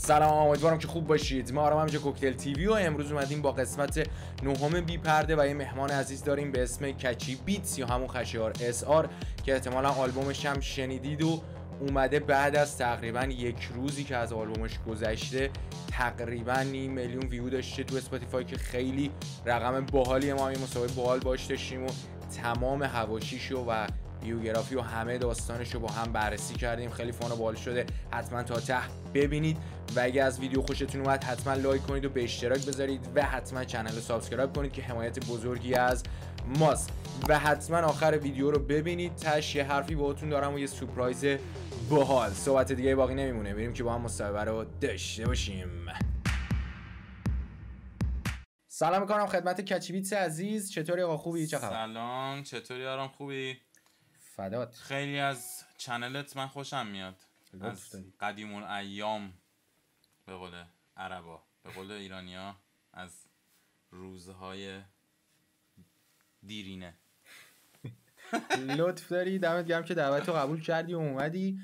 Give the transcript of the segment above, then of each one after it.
سلام امیدوارم که خوب باشید ما آرام همینجا کوکتل تیوی و امروز اومدیم با قسمت نهم بی پرده و یه مهمان عزیز داریم به اسم کچی بیتس یا همون خشیار اس آر که احتمالا آلبومش هم شنیدید و اومده بعد از تقریبا یک روزی که از آلبومش گذشته تقریبا نیم میلیون ویو داشته تو اسپاتیفای که خیلی رقم باحالیه ما یه مسابقه باحال باش داشتیم و تمام هواشیشو و بیوگرافی و همه داستانش رو با هم بررسی کردیم خیلی فان و بال شده حتما تا ته ببینید و اگه از ویدیو خوشتون اومد حتما لایک کنید و به اشتراک بذارید و حتما کانال رو سابسکرایب کنید که حمایت بزرگی از ماست و حتما آخر ویدیو رو ببینید تش یه حرفی باهاتون دارم و یه سورپرایز باحال صحبت دیگه باقی نمیمونه بریم که با هم مصاحبه رو داشته باشیم سلام میکنم خدمت عزیز چطوری آقا خوبی چه خبر سلام چطوری آرام خوبی خیلی از چنلت من خوشم میاد از قدیم ایام به قول عربا به قول ایرانیا از روزهای دیرینه لطف داری دمت گرم که دعوت رو قبول کردی و اومدی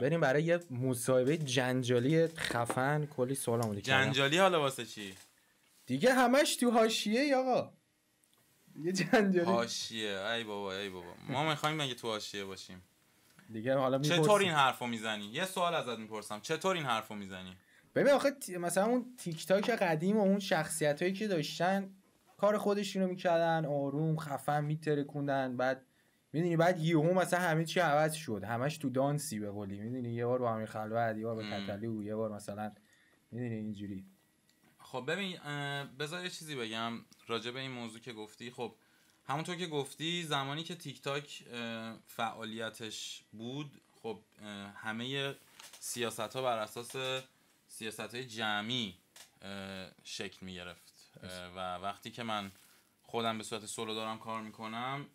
بریم برای یه مصاحبه جنجالی خفن کلی سوال جنجالی حالا واسه چی دیگه همش تو حاشیه آقا یه جنجالی حاشیه ای بابا ای بابا ما میخوایم مگه تو حاشیه باشیم دیگه حالا میپرسم. چطور این حرفو میزنی یه سوال ازت میپرسم چطور این حرفو میزنی ببین آخه مثلا اون تیک تاک قدیم و اون شخصیت هایی که داشتن کار خودشونو میکردن آروم خفن میترکوندن بعد میدونی بعد یهو مثلا همه چی عوض شد همش تو دانسی به قولی میدونی یه بار با همین خلوت یه بار با و یه بار مثلا میدونی اینجوری خب ببین بذار یه چیزی بگم راجع به این موضوع که گفتی خب همونطور که گفتی زمانی که تیک تاک فعالیتش بود خب همه سیاست ها بر اساس سیاست های جمعی شکل می گرفت و وقتی که من خودم به صورت سولو دارم کار میکنم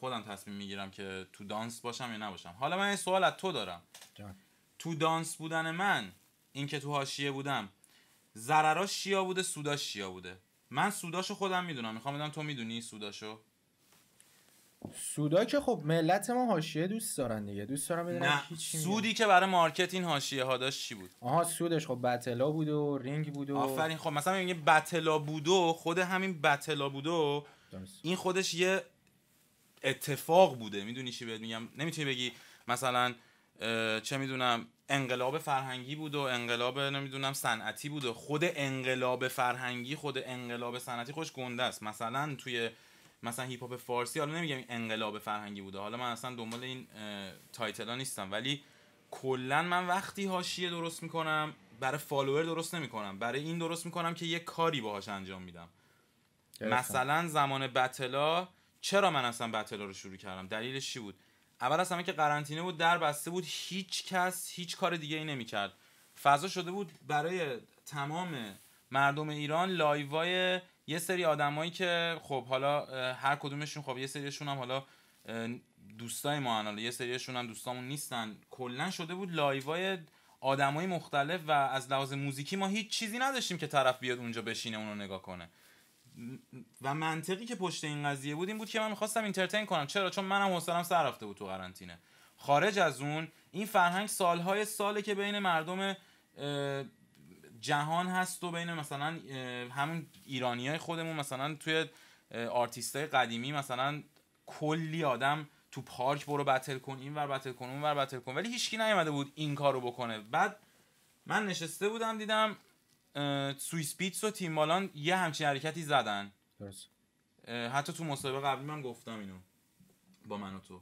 خودم تصمیم میگیرم که تو دانس باشم یا نباشم حالا من این سوال از تو دارم تو دانس بودن من اینکه تو حاشیه بودم ضرراش شیا بوده سوداش شیا بوده من سوداشو خودم میدونم میخوام بدم تو میدونی سوداشو سودا که خب ملت ما حاشیه دوست دارن دیگه دوست دارم بدونم سودی که برای مارکت این حاشیه ها داشت چی بود آها سودش خب بتلا بود و رینگ بود و آفرین خب مثلا میگه بتلا بود و خود همین بتلا بود و این خودش یه اتفاق بوده میدونی چی بهت میگم نمیتونی بگی مثلا چه میدونم انقلاب فرهنگی بود و انقلاب نمیدونم صنعتی بود و خود انقلاب فرهنگی خود انقلاب صنعتی خوش گنده است مثلا توی مثلا هیپ هاپ فارسی حالا نمیگم انقلاب فرهنگی بوده حالا من اصلا دنبال این تایتلا نیستم ولی کلا من وقتی هاشیه درست میکنم برای فالوور درست نمیکنم برای این درست میکنم که یه کاری باهاش انجام میدم مثلا زمان بتلا چرا من اصلا بتلا رو شروع کردم دلیلش چی بود اول از همه که قرنطینه بود در بسته بود هیچ کس هیچ کار دیگه ای نمی کرد فضا شده بود برای تمام مردم ایران لایوای یه سری آدمایی که خب حالا هر کدومشون خب یه سریشون هم حالا دوستای ما حالا یه سریشون هم دوستامون نیستن کلا شده بود لایوای آدمای مختلف و از لحاظ موزیکی ما هیچ چیزی نداشتیم که طرف بیاد اونجا بشینه اونو نگاه کنه و منطقی که پشت این قضیه بود این بود که من میخواستم اینترتین کنم چرا چون منم حوصلم سر رفته بود تو قرنطینه خارج از اون این فرهنگ سالهای ساله که بین مردم جهان هست و بین مثلا همون ایرانی های خودمون مثلا توی آرتیست های قدیمی مثلا کلی آدم تو پارک برو بتل کن این ور بتل کن اون ور بتل کن ولی هیچکی نیومده بود این کارو بکنه بعد من نشسته بودم دیدم سویسپیتس و تیم بالان یه همچین حرکتی زدن حتی تو مسابقه قبلی من گفتم اینو با من و تو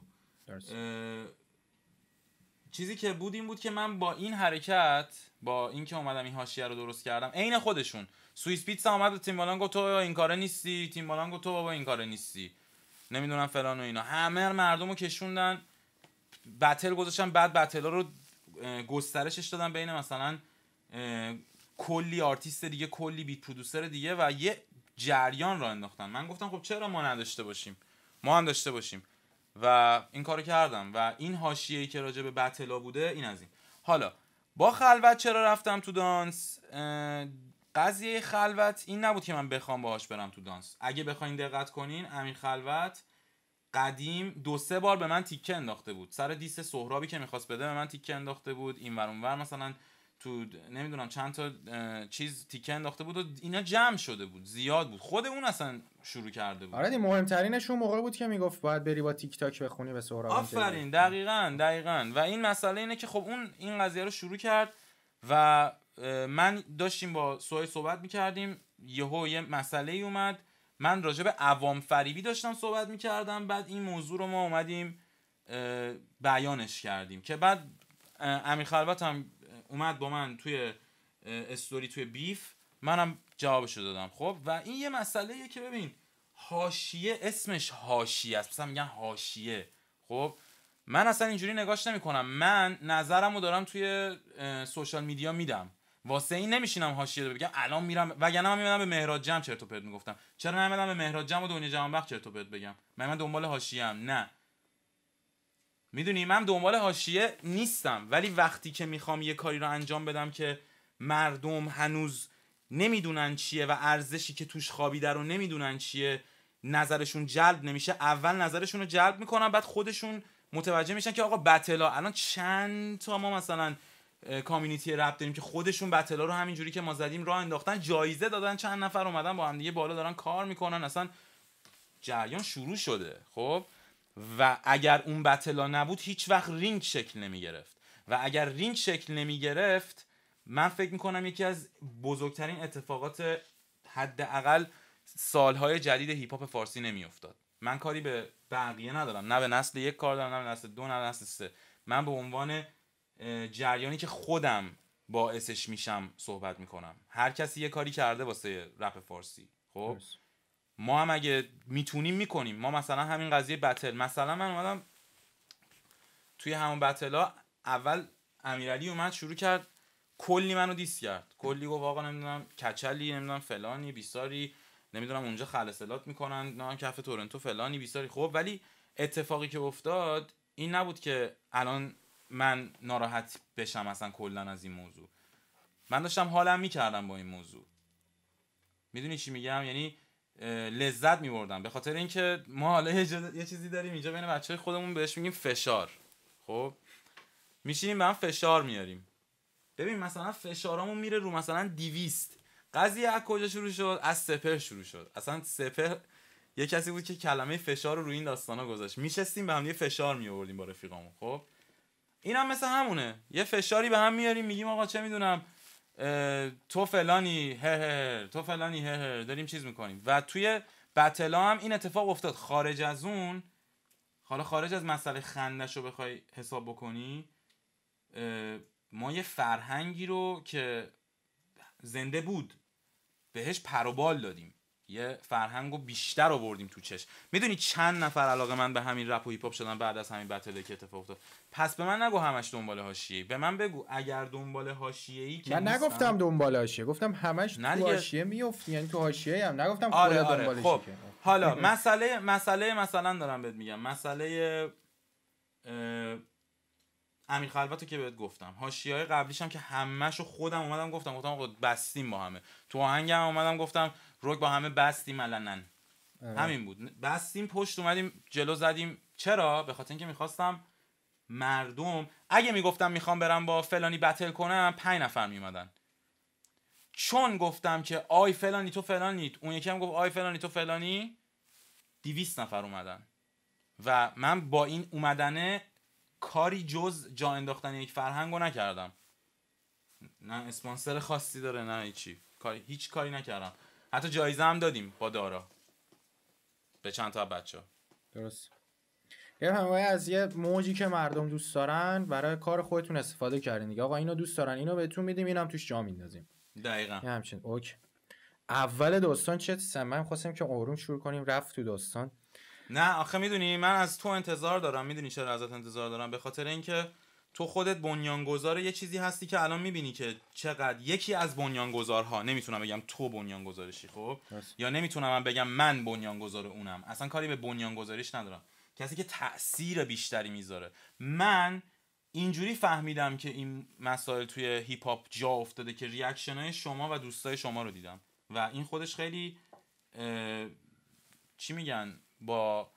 چیزی که بود این بود که من با این حرکت با اینکه اومدم این هاشیه رو درست کردم عین خودشون سویس پیتس اومد و تیم گفت تو این کاره نیستی تیم گفت تو بابا این کاره نیستی نمیدونم فلان و اینا همه مردم رو کشوندن بتل گذاشتن بعد بتل رو گسترشش دادن بین مثلا کلی آرتیست دیگه کلی بیت پرودوسر دیگه و یه جریان را انداختن من گفتم خب چرا ما نداشته باشیم ما هم داشته باشیم و این کارو کردم و این حاشیه‌ای که راجع به بتلا بوده این از این حالا با خلوت چرا رفتم تو دانس قضیه خلوت این نبود که من بخوام باهاش برم تو دانس اگه بخواین دقت کنین امین خلوت قدیم دو سه بار به من تیکه انداخته بود سر دیس سهرابی که میخواست بده به من تیکه انداخته بود این ور مثلا تو نمیدونم چند تا چیز تیکه انداخته بود و اینا جمع شده بود زیاد بود خود اون اصلا شروع کرده بود آره مهمترینش اون موقع بود که میگفت باید بری با تیک تاک بخونی به سهراب آفرین دقیقا دقیقا و این مسئله اینه که خب اون این قضیه رو شروع کرد و من داشتیم با سوی صحبت میکردیم یهو یه مسئله ای اومد من راجع به عوام فریبی داشتم صحبت میکردم بعد این موضوع رو ما اومدیم بیانش کردیم که بعد امیر خلوت هم اومد با من توی استوری توی بیف منم جوابشو دادم خب و این یه مسئله که ببین هاشیه اسمش هاشیه است مثلا میگن هاشیه خب من اصلا اینجوری نگاش نمیکنم من رو دارم توی سوشال میدیا میدم واسه این نمیشینم حاشیه رو بگم الان میرم وگرنه من میمدم به مهراد جم چرت و پرت میگفتم چرا نمیدم به مهراد جم و دنیا جهان بخش چرت بگم من من دنبال هم نه میدونی من دنبال حاشیه نیستم ولی وقتی که میخوام یه کاری رو انجام بدم که مردم هنوز نمیدونن چیه و ارزشی که توش خوابیده رو نمیدونن چیه نظرشون جلب نمیشه اول نظرشون رو جلب میکنن بعد خودشون متوجه میشن که آقا بتلا الان چند تا ما مثلا کامیونیتی رپ داریم که خودشون بتلا رو همینجوری که ما زدیم راه انداختن جایزه دادن چند نفر اومدن با هم دیگه بالا دارن کار میکنن اصلا جریان شروع شده خب و اگر اون بتلا نبود هیچ وقت رینگ شکل نمی گرفت و اگر رینگ شکل نمی گرفت من فکر می کنم یکی از بزرگترین اتفاقات حداقل سالهای جدید هیپ هاپ فارسی افتاد من کاری به بقیه ندارم نه به نسل یک کار دارم نه به نسل دو نه به نسل سه من به عنوان جریانی که خودم باعثش میشم صحبت میکنم هر کسی یه کاری کرده واسه رپ فارسی خب ما هم اگه میتونیم میکنیم ما مثلا همین قضیه بتل مثلا من اومدم توی همون بتل ها اول امیرعلی اومد شروع کرد کلی منو دیس کرد کلی گفت آقا نمیدونم کچلی نمیدونم فلانی بیساری نمیدونم اونجا خلصلات میکنن نه کف تورنتو فلانی بیساری خب ولی اتفاقی که افتاد این نبود که الان من ناراحت بشم اصلا کلا از این موضوع من داشتم حالم میکردم با این موضوع میدونی چی میگم یعنی لذت بردم به خاطر اینکه ما حالا یه چیزی داریم اینجا بین بچه خودمون بهش میگیم فشار خب میشینیم به هم فشار میاریم ببین مثلا فشارامون میره رو مثلا دیویست قضیه از کجا شروع شد از سپر شروع شد اصلا سپر یه کسی بود که کلمه فشار رو روی این داستانا گذاشت میشستیم به هم یه فشار آوردیم با رفیقامون خب اینم هم مثل همونه یه فشاری به هم میاریم میگیم آقا چه میدونم تو فلانی هه تو فلانی هه داریم چیز میکنیم و توی بتلا هم این اتفاق افتاد خارج از اون حالا خارج از مسئله خندش رو بخوای حساب بکنی ما یه فرهنگی رو که زنده بود بهش پروبال دادیم یه فرهنگ رو بیشتر آوردیم تو چش میدونی چند نفر علاقه من به همین رپ و هیپ شدن بعد از همین بتل که اتفاق افتاد پس به من نگو همش دنبال حاشیه به من بگو اگر دنبال ای که من نگفتم دنبال حاشیه گفتم همش تو حاشیه میافتی یعنی تو حاشیه هم نگفتم آره, آره. خب. حالا مسئله مسئله مثلا دارم بهت میگم مسئله اه... امیر خلوتو که بهت گفتم های قبلیش هم که همشو خودم اومدم گفتم گفتم بستیم با همه تو آهنگم اومدم گفتم روک با همه بستیم علنا همین بود بستیم پشت اومدیم جلو زدیم چرا به خاطر اینکه میخواستم مردم اگه میگفتم میخوام برم با فلانی بتل کنم پنج نفر میمدن چون گفتم که آی فلانی تو فلانی اون یکی هم گفت آی فلانی تو فلانی دیویس نفر اومدن و من با این اومدنه کاری جز جا انداختن یک فرهنگ رو نکردم نه اسپانسر خاصی داره نه هیچی کاری هیچ کاری نکردم حتی جایزه هم دادیم با دارا به چند تا بچه درست یه از یه موجی که مردم دوست دارن برای کار خودتون استفاده کردین دیگه آقا اینو دوست دارن اینو بهتون میدیم اینم توش جا میندازیم دقیقا یه همچین اوک اول داستان چه من خواستم که آروم شروع کنیم رفت تو داستان نه آخه میدونی من از تو انتظار دارم میدونی چرا ازت انتظار دارم به خاطر اینکه تو خودت بنیانگذار یه چیزی هستی که الان میبینی که چقدر یکی از بنیانگذارها نمیتونم بگم تو بنیانگذارشی خب یا نمیتونم من بگم من بنیانگذار اونم اصلا کاری به بنیانگذاریش ندارم کسی که تاثیر بیشتری میذاره من اینجوری فهمیدم که این مسائل توی هیپ هاپ جا افتاده که ریاکشن های شما و دوستای شما رو دیدم و این خودش خیلی چی میگن با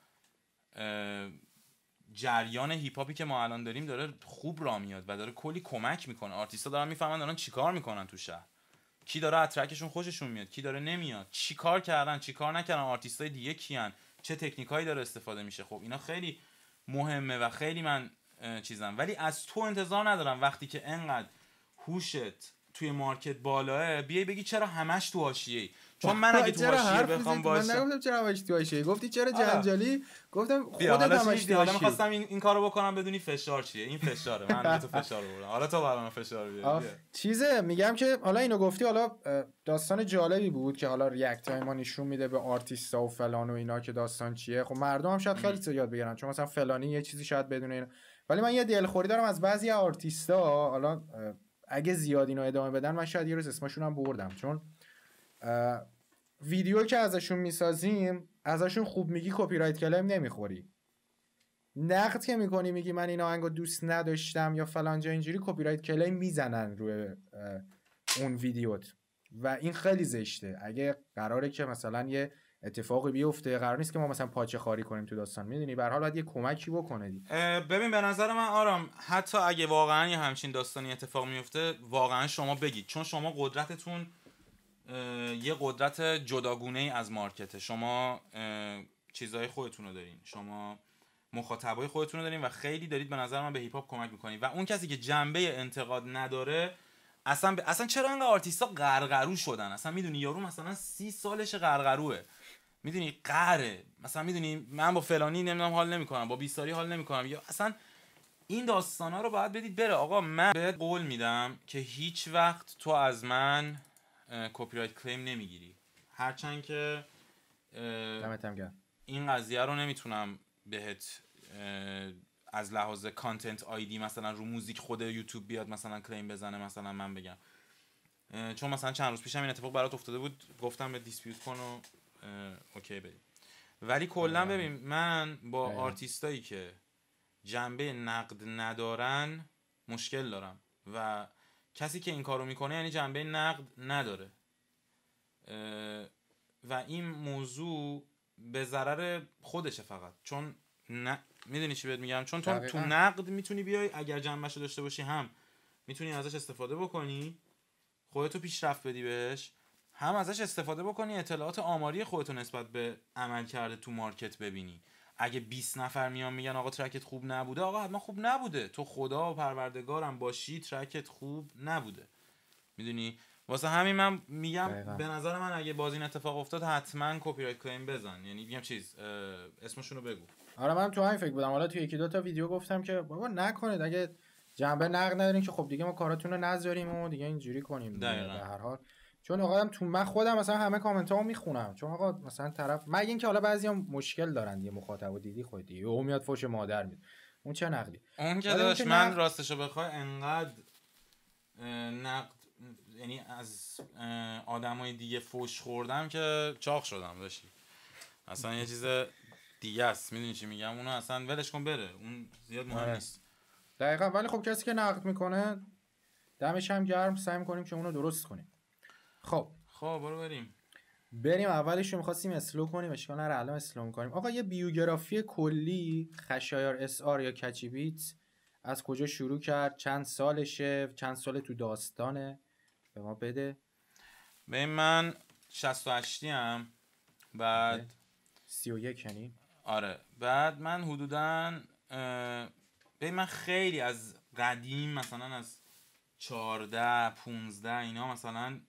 جریان هیپ هاپی که ما الان داریم داره خوب را میاد و داره کلی کمک میکنه آرتیستا دارن میفهمن دارن چیکار میکنن تو شهر کی داره اترکشون خوششون میاد کی داره نمیاد چی کار کردن چیکار نکردن آرتیستای دیگه کیان چه تکنیکایی داره استفاده میشه خب اینا خیلی مهمه و خیلی من چیزم ولی از تو انتظار ندارم وقتی که انقدر هوشت توی مارکت بالاه بیای بگی چرا همش تو ای؟ چون من اگه تو حاشیه بخوام باشم من نگفتم چرا همش تو حاشیه گفتی چرا آره. جنجالی گفتم خودت دمش تو حالا می‌خواستم این, این کارو بکنم بدونی فشار چیه این فشاره من تو فشار بودم حالا تو برام فشار بیاری چیزه میگم که حالا اینو گفتی حالا داستان جالبی بود که حالا ریاکت های ما نشون میده به آرتیستا و فلان و اینا که داستان چیه خب مردم هم شاید خیلی یاد بگیرن چون مثلا فلانی یه چیزی شاید بدون ولی من یه دلخوری دارم از بعضی آرتیستا حالا اگه زیاد اینو ادامه بدن من شاید یه روز اسمشون هم بردم چون ویدیو که ازشون میسازیم ازشون خوب میگی کپی رایت کلم نمیخوری نقد که میکنی میگی من این آهنگو دوست نداشتم یا فلانجا اینجوری کپی رایت کلیم میزنن روی اون ویدیوت و این خیلی زشته اگه قراره که مثلا یه اتفاقی بیفته قرار نیست که ما مثلا پاچه خاری کنیم تو داستان میدونی به حال باید یه کمکی بکنه ببین به نظر من آرام حتی اگه واقعا همچین داستانی اتفاق میفته واقعا شما بگید چون شما قدرتتون یه قدرت جداگونه ای از مارکته شما چیزهای خودتون رو دارین شما مخاطبای خودتون رو دارین و خیلی دارید به نظر من به هیپ هاپ کمک میکنین و اون کسی که جنبه انتقاد نداره اصلا ب... اصلا چرا اینقدر آرتیستا قرقرو شدن اصلا میدونی یارو مثلا سی سالش قرقروه میدونی قره مثلا میدونی من با فلانی نمیدونم حال نمیکنم با بیساری حال نمیکنم یا اصلا این داستانا رو باید بدید بره آقا من بهت قول میدم که هیچ وقت تو از من کپی رایت کلیم نمیگیری هرچند که این قضیه رو نمیتونم بهت از لحاظ کانتنت آیدی مثلا رو موزیک خود یوتیوب بیاد مثلا کلیم بزنه مثلا من بگم چون مثلا چند روز پیشم این اتفاق برات افتاده بود گفتم به دیسپیوت کن و اوکی بریم ولی کلا آره. ببین من با آره. آرتیستایی که جنبه نقد ندارن مشکل دارم و کسی که این کارو میکنه یعنی جنبه نقد نداره و این موضوع به ضرر خودشه فقط چون ن میدونی چی بهت میگم چون تو نقد میتونی بیای اگر جنبش رو داشته باشی هم میتونی ازش استفاده بکنی خودتو پیشرفت بدی بهش هم ازش استفاده بکنی اطلاعات آماری خودتو نسبت به عمل کرده تو مارکت ببینی اگه 20 نفر میان میگن آقا ترکت خوب نبوده آقا حتما خوب نبوده تو خدا و پروردگارم باشی ترکت خوب نبوده میدونی واسه همین من میگم به نظر من اگه باز این اتفاق افتاد حتما کپی رایت کلیم بزن یعنی میگم چیز اسمشون رو بگو آره من تو همین فکر بودم حالا تو یکی دو تا ویدیو گفتم که بابا نکنید اگه جنبه نقد ندارین که خب دیگه ما کاراتون رو نذاریم و دیگه اینجوری کنیم هر حال چون آقا تو من خودم مثلا همه کامنت ها میخونم چون آقا مثلا طرف مگه اینکه حالا بعضی هم مشکل دارن یه مخاطب و دیدی خودی او میاد فوش مادر میده اون چه نقدی اون که داشت من نقد... راستشو بخوای انقدر نقد یعنی از آدمای دیگه فوش خوردم که چاق شدم داشتی اصلا یه چیز دیگه است میدونی چی میگم اونو اصلا ولش کن بره اون زیاد مهم آره. نیست دقیقا ولی خب کسی که نقد میکنه دمش هم گرم سعی میکنیم که اونو درست کنیم خب خب برو بریم بریم اولش میخواستیم اسلو کنیم اشکال نره الان اسلو کنیم آقا یه بیوگرافی کلی خشایار اس آر یا کچی بیت از کجا شروع کرد چند سالشه چند سال تو داستانه به ما بده به من 68 ام بعد 31 بله. یعنی آره بعد من حدودا به من خیلی از قدیم مثلا از 14 15 اینا مثلا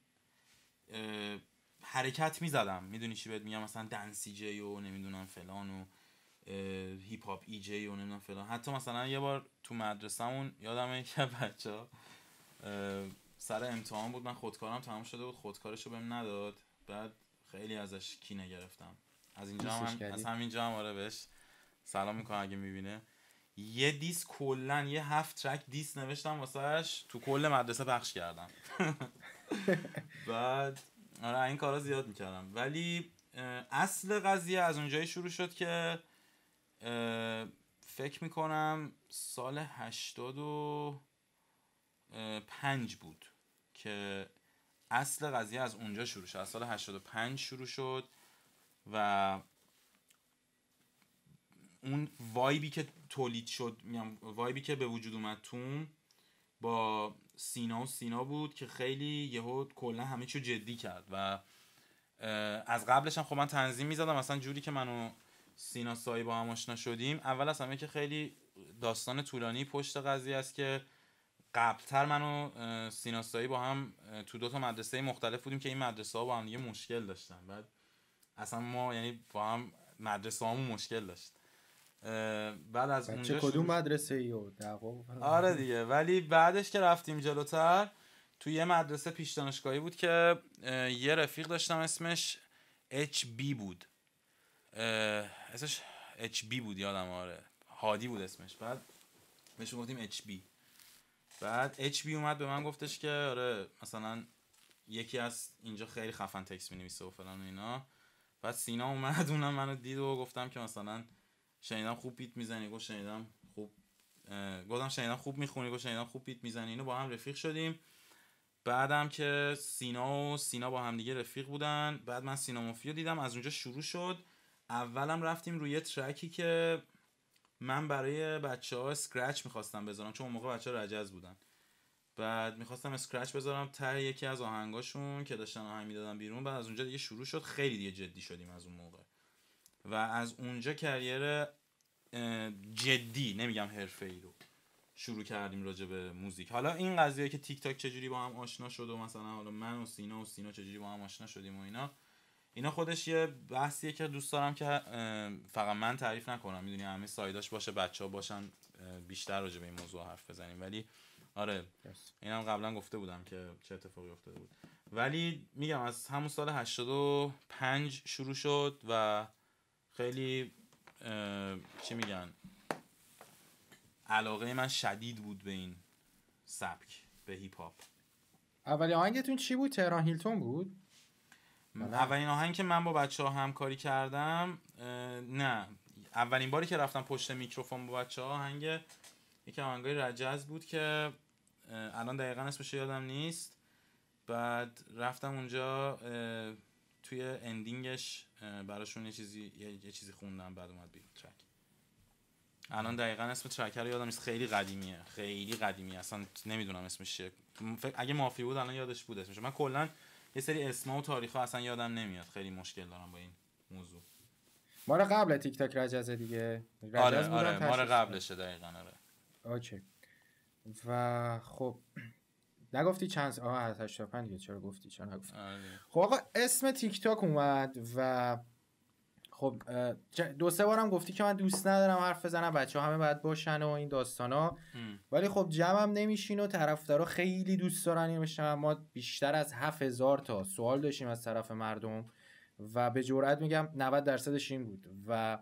حرکت میزدم میدونی چی بهت میگم مثلا دنسی جی و نمیدونم فلان و هیپ هاپ ای جی و نمیدونم فلان حتی مثلا یه بار تو مدرسهمون یادمه که بچه سر امتحان بود من خودکارم تمام شده بود خودکارشو بهم نداد بعد خیلی ازش کی نگرفتم از اینجا هم از همینجا هم آره بهش سلام میکنم اگه میبینه یه دیس کلا یه هفت ترک دیس نوشتم واسهش تو کل مدرسه پخش کردم بعد آره این کارا زیاد میکردم ولی اصل قضیه از اونجایی شروع شد که فکر میکنم سال هشتاد و پنج بود که اصل قضیه از اونجا شروع شد از سال 85 شروع شد و اون وایبی که تولید شد وایبی که به وجود اومد با سینا و سینا بود که خیلی یهو کلا همه چیو جدی کرد و از قبلش هم خب من تنظیم میزدم مثلا جوری که منو سینا سایی با هم آشنا شدیم اول از همه که خیلی داستان طولانی پشت قضیه است که قبلتر من و سایی با هم تو دو تا مدرسه مختلف بودیم که این مدرسه ها با هم یه مشکل داشتن بعد اصلا ما یعنی با هم مدرسه هامون مشکل داشت بعد از اونجا کدوم مدرسه ای آره دیگه ولی بعدش که رفتیم جلوتر تو یه مدرسه پیش دانشگاهی بود که یه رفیق داشتم اسمش اچ بی بود اسمش اچ بی بود یادم آره هادی بود اسمش بعد بهش گفتیم اچ بی بعد اچ بی اومد به من گفتش که آره مثلا یکی از اینجا خیلی خفن تکس می نویسه و فلان و اینا بعد سینا اومد اونم منو دید و گفتم که مثلا شنیدم خوب بیت میزنی گفت شنیدم خوب گفتم شنیدم خوب میخونی گفت شنیدم خوب بیت میزنی اینو با هم رفیق شدیم بعدم که سینا و سینا با هم دیگه رفیق بودن بعد من سینا مفیو دیدم از اونجا شروع شد اولم رفتیم روی ترکی که من برای بچه ها اسکرچ میخواستم بذارم چون اون موقع بچه ها رجز بودن بعد میخواستم اسکرچ بذارم ته یکی از آهنگاشون که داشتن آهنگ میدادن بیرون بعد از اونجا دیگه شروع شد خیلی دیگه جدی شدیم از اون موقع و از اونجا کریر جدی نمیگم حرفه ای رو شروع کردیم راجع به موزیک حالا این قضیه که تیک تاک چجوری با هم آشنا شد و مثلا حالا من و سینا و سینا چجوری با هم آشنا شدیم و اینا اینا خودش یه بحثیه که دوست دارم که فقط من تعریف نکنم میدونی همه سایداش باشه بچه ها باشن بیشتر راجع به این موضوع حرف بزنیم ولی آره اینم قبلا گفته بودم که چه اتفاقی افتاده بود ولی میگم از همون سال 85 شروع شد و خیلی چی میگن علاقه من شدید بود به این سبک به هیپ هاپ اولی آهنگتون چی بود تهران هیلتون بود اولین آهنگ که من با بچه ها همکاری کردم نه اولین باری که رفتم پشت میکروفون با بچه ها آهنگ یکی آهنگای رجز بود که الان دقیقا اسمش یادم نیست بعد رفتم اونجا توی اندینگش براشون یه چیزی یه, چیزی خوندم بعد اومد بیرون ترک الان دقیقا اسم ترکر رو یادم نیست خیلی قدیمیه خیلی قدیمی اصلا نمیدونم اسمش چیه اگه مافی بود الان یادش بود اسمش من کلا یه سری اسما و تاریخ ها اصلا یادم نمیاد خیلی مشکل دارم با این موضوع ما قبل تیک تاک رجز دیگه رجز آره آره ما قبلشه دقیقا آره و خب نگفتی چند آها 85 چرا گفتی چرا نگفتی آره. خب آقا اسم تیک تاک اومد و خب دو سه بارم گفتی که من دوست ندارم حرف بزنم بچه همه باید باشن و این داستان ها ولی خب جمعم نمیشین و طرفدارا خیلی دوست دارن اینو ما بیشتر از 7000 تا سوال داشتیم از طرف مردم و به جرئت میگم 90 درصدش این بود و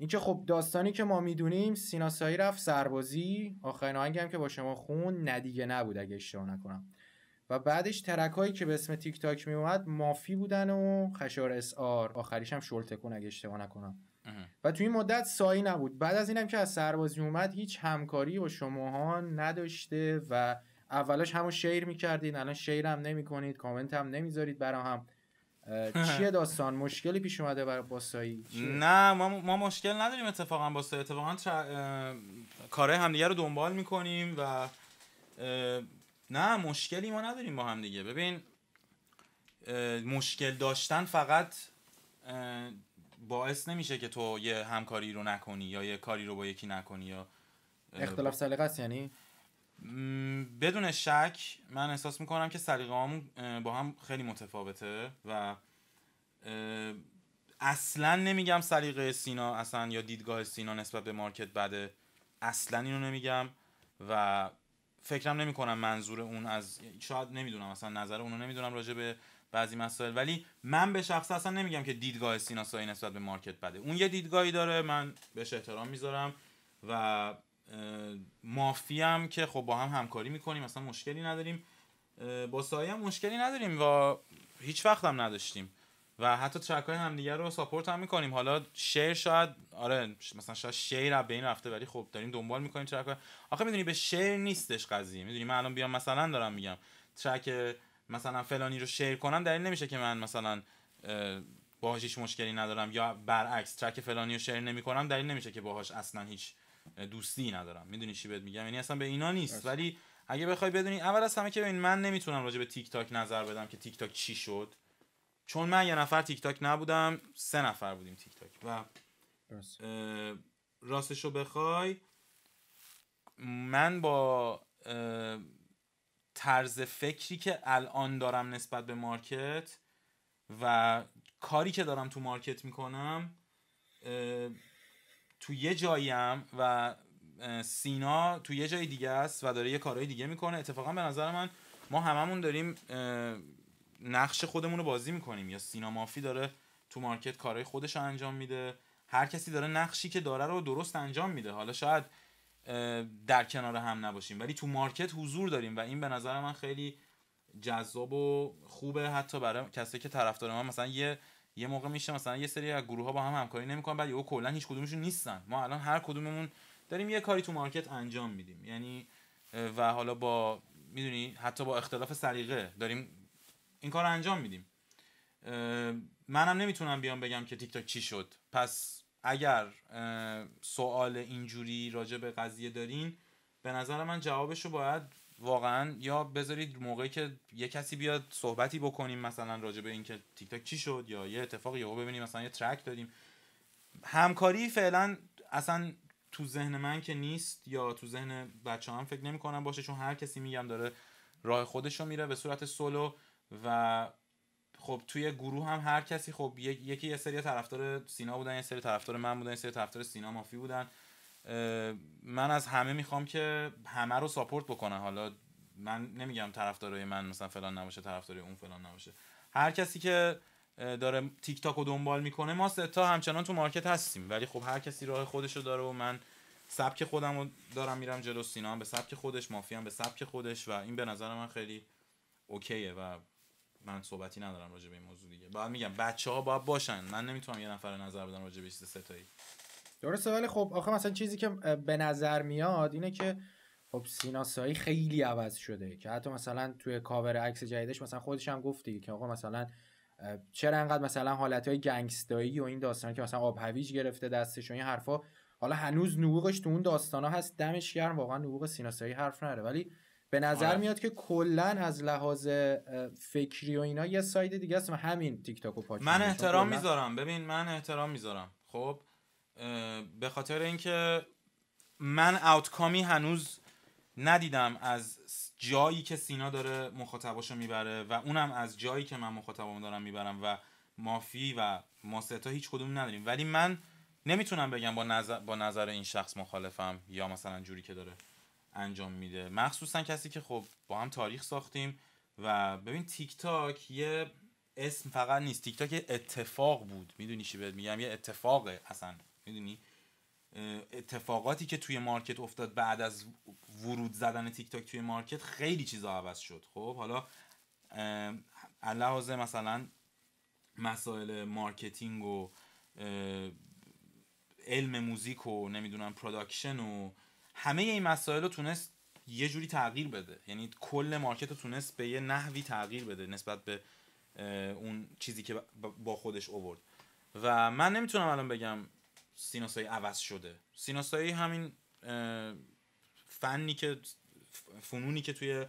اینکه خب داستانی که ما میدونیم سیناسایی رفت سربازی آخرین آهنگ هم که با شما خون ندیگه نبود اگه اشتباه نکنم و بعدش هایی که به اسم تیک تاک می اومد مافی بودن و خشار اس آر آخریش هم شلتکون اگه اشتباه نکنم و توی این مدت سایی نبود بعد از اینم که از سربازی اومد هیچ همکاری با شماها نداشته و اولش همون شیر میکردین الان شیر هم نمیکنید کامنت هم نمیذارید برا هم چیه داستان مشکلی پیش اومده برای باسایی نه ما, ما مشکل نداریم اتفاقا با سایی اتفاقا تر... کاره همدیگه رو دنبال میکنیم و نه مشکلی ما نداریم با هم دیگه ببین مشکل داشتن فقط باعث نمیشه که تو یه همکاری رو نکنی یا یه کاری رو با یکی نکنی یا اختلاف سلیقه یعنی بدون شک من احساس میکنم که سلیقه با هم خیلی متفاوته و اصلا نمیگم سلیقه سینا اصلا یا دیدگاه سینا نسبت به مارکت بده اصلا اینو نمیگم و فکرم نمیکنم منظور اون از شاید نمیدونم اصلا نظر اونو نمیدونم راجع به بعضی مسائل ولی من به شخص اصلا نمیگم که دیدگاه سینا سایی نسبت به مارکت بده اون یه دیدگاهی داره من بهش احترام میذارم و مافی هم که خب با هم همکاری میکنیم اصلا مشکلی نداریم با سایه هم مشکلی نداریم و هیچ وقت هم نداشتیم و حتی ترک های همدیگه رو ساپورت هم میکنیم حالا شعر شاید آره مثلا شاید شعر از بین رفته ولی خب داریم دنبال میکنیم ترک های آخه میدونی به شعر نیستش قضیه میدونی من الان بیام مثلا دارم میگم ترک مثلا فلانی رو شیر کنم دلیل نمیشه که من مثلا باهاش مشکلی ندارم یا برعکس ترک فلانی رو شیر نمیکنم دلیل نمیشه که باهاش اصلا هیچ یعنی دوستی ندارم میدونی چی بهت میگم یعنی اصلا به اینا نیست ولی اگه بخوای بدونی اول از همه که ببین من نمیتونم راجع به تیک تاک نظر بدم که تیک تاک چی شد چون من یه نفر تیک تاک نبودم سه نفر بودیم تیک تاک و راستشو بخوای من با طرز فکری که الان دارم نسبت به مارکت و کاری که دارم تو مارکت میکنم تو یه جایی هم و سینا تو یه جای دیگه است و داره یه کارهای دیگه میکنه اتفاقا به نظر من ما هممون داریم نقش خودمون رو بازی میکنیم یا سینا مافی داره تو مارکت کارهای خودش رو انجام میده هر کسی داره نقشی که داره رو درست انجام میده حالا شاید در کنار هم نباشیم ولی تو مارکت حضور داریم و این به نظر من خیلی جذاب و خوبه حتی برای کسی که طرفدار من مثلا یه یه موقع میشه مثلا یه سری از گروه ها با هم همکاری نمیکنن بعد یهو کلا هیچ کدومشون نیستن ما الان هر کدوممون داریم یه کاری تو مارکت انجام میدیم یعنی و حالا با میدونی حتی با اختلاف سلیقه داریم این کار انجام میدیم منم نمیتونم بیام بگم که تیک تاک چی شد پس اگر سوال اینجوری راجع به قضیه دارین به نظر من جوابشو باید واقعا یا بذارید موقعی که یه کسی بیاد صحبتی بکنیم مثلا راجع به اینکه تیک تاک چی شد یا یه اتفاقی یهو ببینیم مثلا یه ترک دادیم همکاری فعلا اصلا تو ذهن من که نیست یا تو ذهن بچه هم فکر نمیکنم باشه چون هر کسی میگم داره راه خودش رو میره به صورت سولو و خب توی گروه هم هر کسی خب یکی یه سری طرفدار سینا بودن یه سری طرفدار من بودن یه سری طرفدار سینا مافی بودن من از همه میخوام که همه رو ساپورت بکنه حالا من نمیگم طرفدارای من مثلا فلان نباشه طرفدارای اون فلان نباشه هر کسی که داره تیک تاک رو دنبال میکنه ما ستا همچنان تو مارکت هستیم ولی خب هر کسی راه خودش رو داره و من سبک خودم دارم میرم جلو سینا هم به سبک خودش مافی هم به سبک خودش و این به نظر من خیلی اوکیه و من صحبتی ندارم راجع این موضوع دیگه بعد میگم بچه ها باید باشن من نمیتونم یه نفر نظر بدم راجع به درسته ولی خب آخه مثلا چیزی که به نظر میاد اینه که خب سیناسایی خیلی عوض شده که حتی مثلا توی کاور عکس جدیدش مثلا خودش هم گفتی که آقا مثلا چرا انقدر مثلا حالتهای گنگستایی و این داستان که مثلا آب هویج گرفته دستش و این حرفا حالا هنوز نوقش تو اون داستانا هست دمش گرم واقعا نوق سیناسایی حرف نره ولی به نظر آره. میاد که کلا از لحاظ فکری و اینا یه ساید دیگه است همین تیک تاک و من احترام میذارم ببین من احترام میذارم خب به خاطر اینکه من آوتکامی هنوز ندیدم از جایی که سینا داره مخاطباشو میبره و اونم از جایی که من مخاطبامو دارم میبرم و مافی و ما ستا هیچ کدوم نداریم ولی من نمیتونم بگم با نظر, با نظر این شخص مخالفم یا مثلا جوری که داره انجام میده مخصوصا کسی که خب با هم تاریخ ساختیم و ببین تیک تاک یه اسم فقط نیست تیک تاک اتفاق بود میدونی چی بهت میگم یه اتفاقه اصلا میدونی اتفاقاتی که توی مارکت افتاد بعد از ورود زدن تیک تاک توی مارکت خیلی چیزا عوض شد خب حالا لحاظ مثلا مسائل مارکتینگ و علم موزیک و نمیدونم پروداکشن و همه این مسائل رو تونست یه جوری تغییر بده یعنی کل مارکت رو تونست به یه نحوی تغییر بده نسبت به اون چیزی که با خودش اوورد و من نمیتونم الان بگم سیناسایی عوض شده سیناسایی همین فنی که فنونی که توی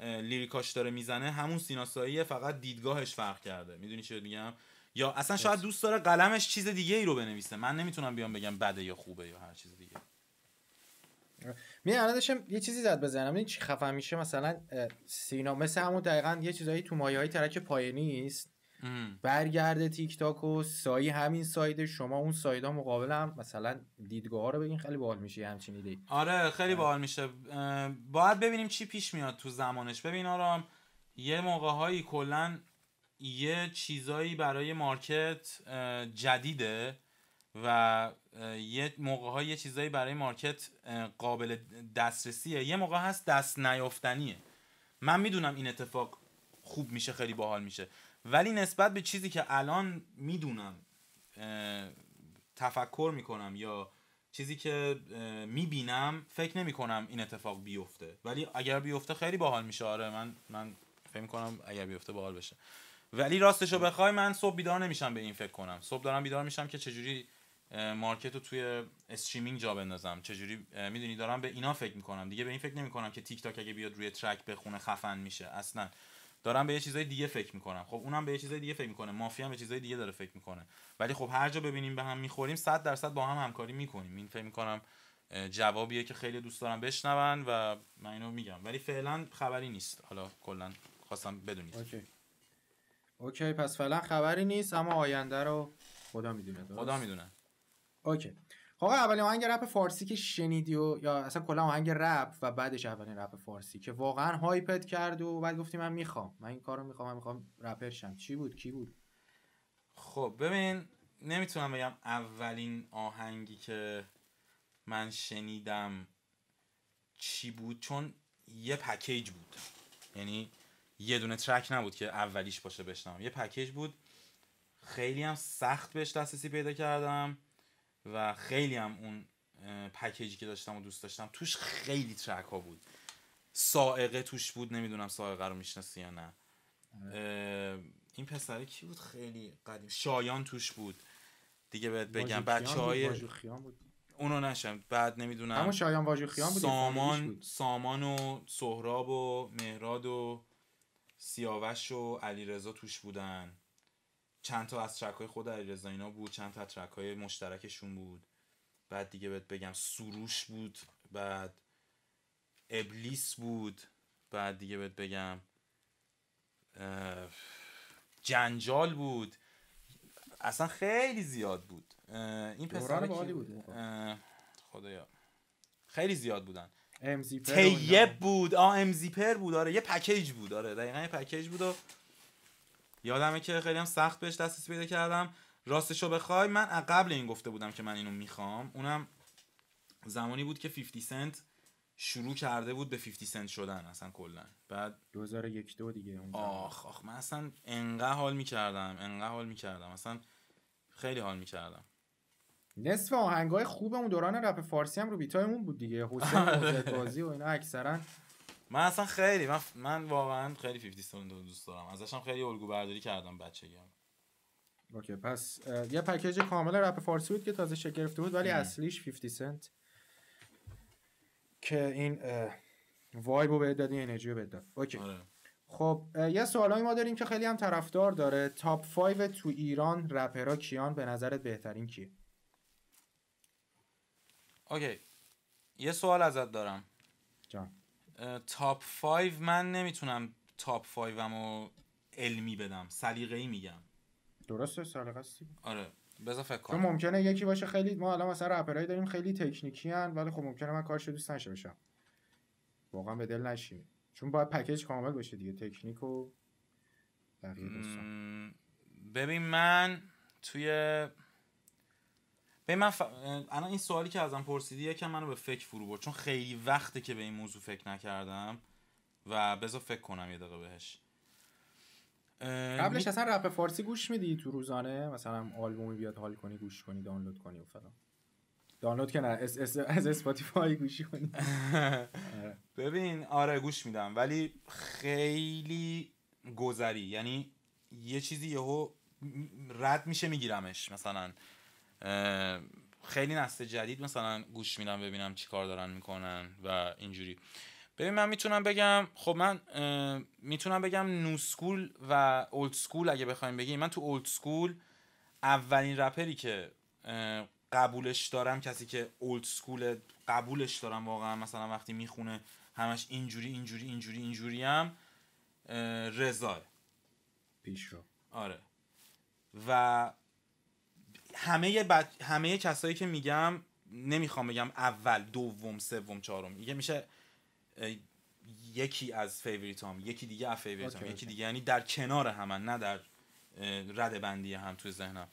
لیریکاش داره میزنه همون سیناساییه فقط دیدگاهش فرق کرده میدونی چی میگم یا اصلا شاید دوست داره قلمش چیز دیگه ای رو بنویسه من نمیتونم بیام بگم بده یا خوبه یا هر چیز دیگه می الان یه چیزی زد بزنم این چی خفه میشه مثلا سینا مثل همون دقیقا یه چیزایی تو مایه های ترک پایه نیست برگرده تیک تاک و سایی همین سایده شما اون سایدا مقابل هم مثلا دیدگاه ها رو ببین خیلی باحال میشه همچین ایده آره خیلی آره. باحال میشه باید ببینیم چی پیش میاد تو زمانش ببین آرام یه موقع هایی کلا یه چیزایی برای مارکت جدیده و یه موقع های یه چیزایی برای مارکت قابل دسترسیه یه موقع هست دست نیافتنیه من میدونم این اتفاق خوب میشه خیلی باحال میشه ولی نسبت به چیزی که الان میدونم تفکر میکنم یا چیزی که میبینم فکر نمیکنم این اتفاق بیفته ولی اگر بیفته خیلی باحال میشه آره من من فکر میکنم اگر بیفته باحال بشه ولی راستش رو بخوای من صبح بیدار نمیشم به این فکر کنم صبح دارم بیدار میشم که چجوری مارکت رو توی استریمینگ جا بندازم چجوری میدونی دارم به اینا فکر میکنم دیگه به این فکر نمیکنم که تیک تاک اگه بیاد روی ترک بخونه خفن میشه اصلا دارم به یه چیزای دیگه فکر میکنم خب اونم به یه چیزای دیگه فکر میکنه مافیا هم به چیزای دیگه داره فکر میکنه ولی خب هر جا ببینیم به هم میخوریم 100 درصد با هم همکاری میکنیم این فکر میکنم جوابیه که خیلی دوست دارم بشنون و من اینو میگم ولی فعلا خبری نیست حالا کلا خواستم بدونید اوکی اوکی پس فعلا خبری نیست اما آینده رو خدا میدونه خدا میدونه اوکی خب اولین آهنگ رپ فارسی که شنیدی و یا اصلا کلا آهنگ رپ و بعدش اولین رپ فارسی که واقعا هایپت کرد و بعد گفتی من میخوام من این کارو میخوام من میخوام رپر شم چی بود کی بود خب ببین نمیتونم بگم اولین آهنگی که من شنیدم چی بود چون یه پکیج بود یعنی یه دونه ترک نبود که اولیش باشه بشنوم یه پکیج بود خیلی هم سخت بهش دسترسی پیدا کردم و خیلی هم اون پکیجی که داشتم و دوست داشتم توش خیلی ترک ها بود سائقه توش بود نمیدونم سائقه رو میشناسی یا نه آره. این پسره کی بود خیلی قدیم شایان توش بود دیگه بهت بگم بچه های بود. اونو نشم بعد نمیدونم اما شایان خیان بود سامان بود. سامان و سهراب و مهراد و سیاوش و علیرضا توش بودن چند تا از ترک های خود علیرضا اینا بود چند تا ترک های مشترکشون بود بعد دیگه بهت بگم سروش بود بعد ابلیس بود بعد دیگه بهت بگم جنجال بود اصلا خیلی زیاد بود این پسر بود خب. خدایا خیلی زیاد بودن امزیپر تیب بود آ امزیپر بود آره یه پکیج بود آره دقیقا یه پکیج بود و یادمه که خیلی هم سخت بهش دسترسی پیدا کردم راستشو بخوای من قبل این گفته بودم که من اینو میخوام اونم زمانی بود که 50 سنت شروع کرده بود به 50 سنت شدن اصلا کلا بعد 2001 دو دیگه اون آخ آخ من اصلا انقدر حال میکردم انقدر حال میکردم اصلا خیلی حال میکردم نصف آهنگای خوب دوران رپ فارسی هم رو بیتایمون بود دیگه آره. حسین بازی و اینا اکثرا من اصلا خیلی من, ف... من واقعا خیلی 50 سنت رو دوست دارم هم خیلی الگو برداری کردم بچگیام اوکی پس یه پکیج کامل رپ فارسی بود که تازه گرفته بود ولی اصلیش 50 سنت که این وایب رو بهت داد انرژی رو بهت داد اوکی آره. خب یه سوالی ما داریم که خیلی هم طرفدار داره تاپ 5 تو ایران رپرها کیان به نظرت بهترین کیه اوکی یه سوال ازت دارم جان تاپ فایو من نمیتونم تاپ 5 و علمی بدم سلیقه ای میگم درسته سلیقه است آره بذار فکر کنم ممکنه یکی باشه خیلی ما الان مثلا رپرای داریم خیلی تکنیکی ان ولی خب ممکنه من کارش دوست نشه بشم واقعا به دل نشیم چون باید پکیج کامل باشه دیگه تکنیک و بقیه ببین من توی به من ف... الان این سوالی که ازم پرسیدی یکم منو به فکر فرو برد چون خیلی وقته که به این موضوع فکر نکردم و بذار فکر کنم یه دقیقه بهش قبلش اصلا رپ فارسی گوش میدی تو روزانه مثلا آلبومی بیاد حال کنی گوش کنی دانلود کنی و فلان دانلود که از, از, از اسپاتیفای گوشی کنی آره. ببین آره گوش میدم ولی خیلی گذری یعنی یه چیزی یهو رد میشه میگیرمش مثلا خیلی نسل جدید مثلا گوش میدم ببینم چی کار دارن میکنن و اینجوری ببین من میتونم بگم خب من میتونم بگم نو سکول و اولد سکول اگه بخوایم بگیم من تو اولد سکول اولین رپری که قبولش دارم کسی که اولد سکول قبولش دارم واقعا مثلا وقتی میخونه همش اینجوری اینجوری اینجوری اینجوری هم رضا پیش رو آره و همه همه کسایی که میگم نمیخوام بگم اول دوم سوم چهارم میگه میشه یکی از هم یکی دیگه از فیوریت یکی دیگه یعنی در کنار هم نه در رد بندی هم توی ذهنم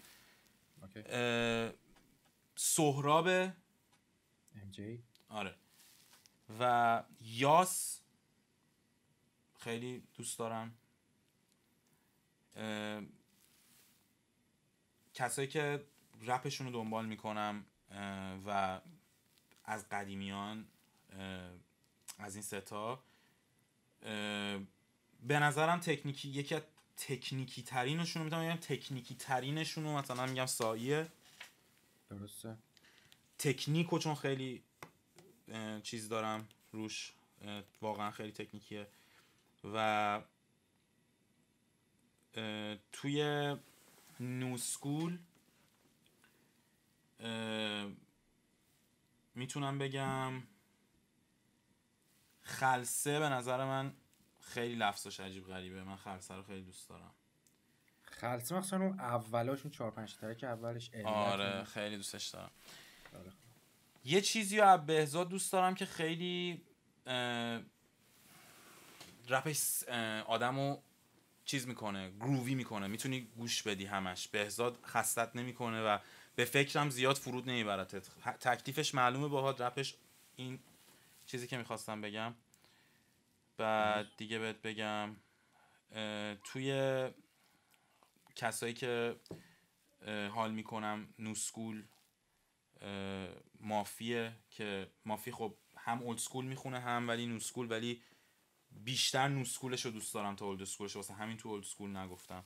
سهراب آره و یاس خیلی دوست دارم کسایی که رپشون رو دنبال میکنم و از قدیمیان از این ستا به نظرم تکنیکی یکی از تکنیکی ترینشون رو میتونم تکنیکی ترینشون رو مثلا میگم سایه درسته تکنیک چون خیلی چیز دارم روش واقعا خیلی تکنیکیه و توی سکول میتونم بگم خلصه به نظر من خیلی لفظش عجیب غریبه من خلصه رو خیلی دوست دارم خلصه مخصوصا اون اولاش اون 4 که اولش آره خیلی دوستش دارم آره. یه چیزی رو بهزاد دوست دارم که خیلی رپش رو چیز میکنه گرووی میکنه میتونی گوش بدی همش بهزاد خستت نمیکنه و به فکرم زیاد فرود نمیبرتت تکلیفش معلومه باهات رپش این چیزی که میخواستم بگم بعد دیگه بهت بگم توی کسایی که حال میکنم نوسکول مافیه که مافی خب هم اولد سکول میخونه هم ولی نوسکول ولی بیشتر نوسکولش رو دوست دارم تا اولد سکولش واسه همین تو اولد سکول نگفتم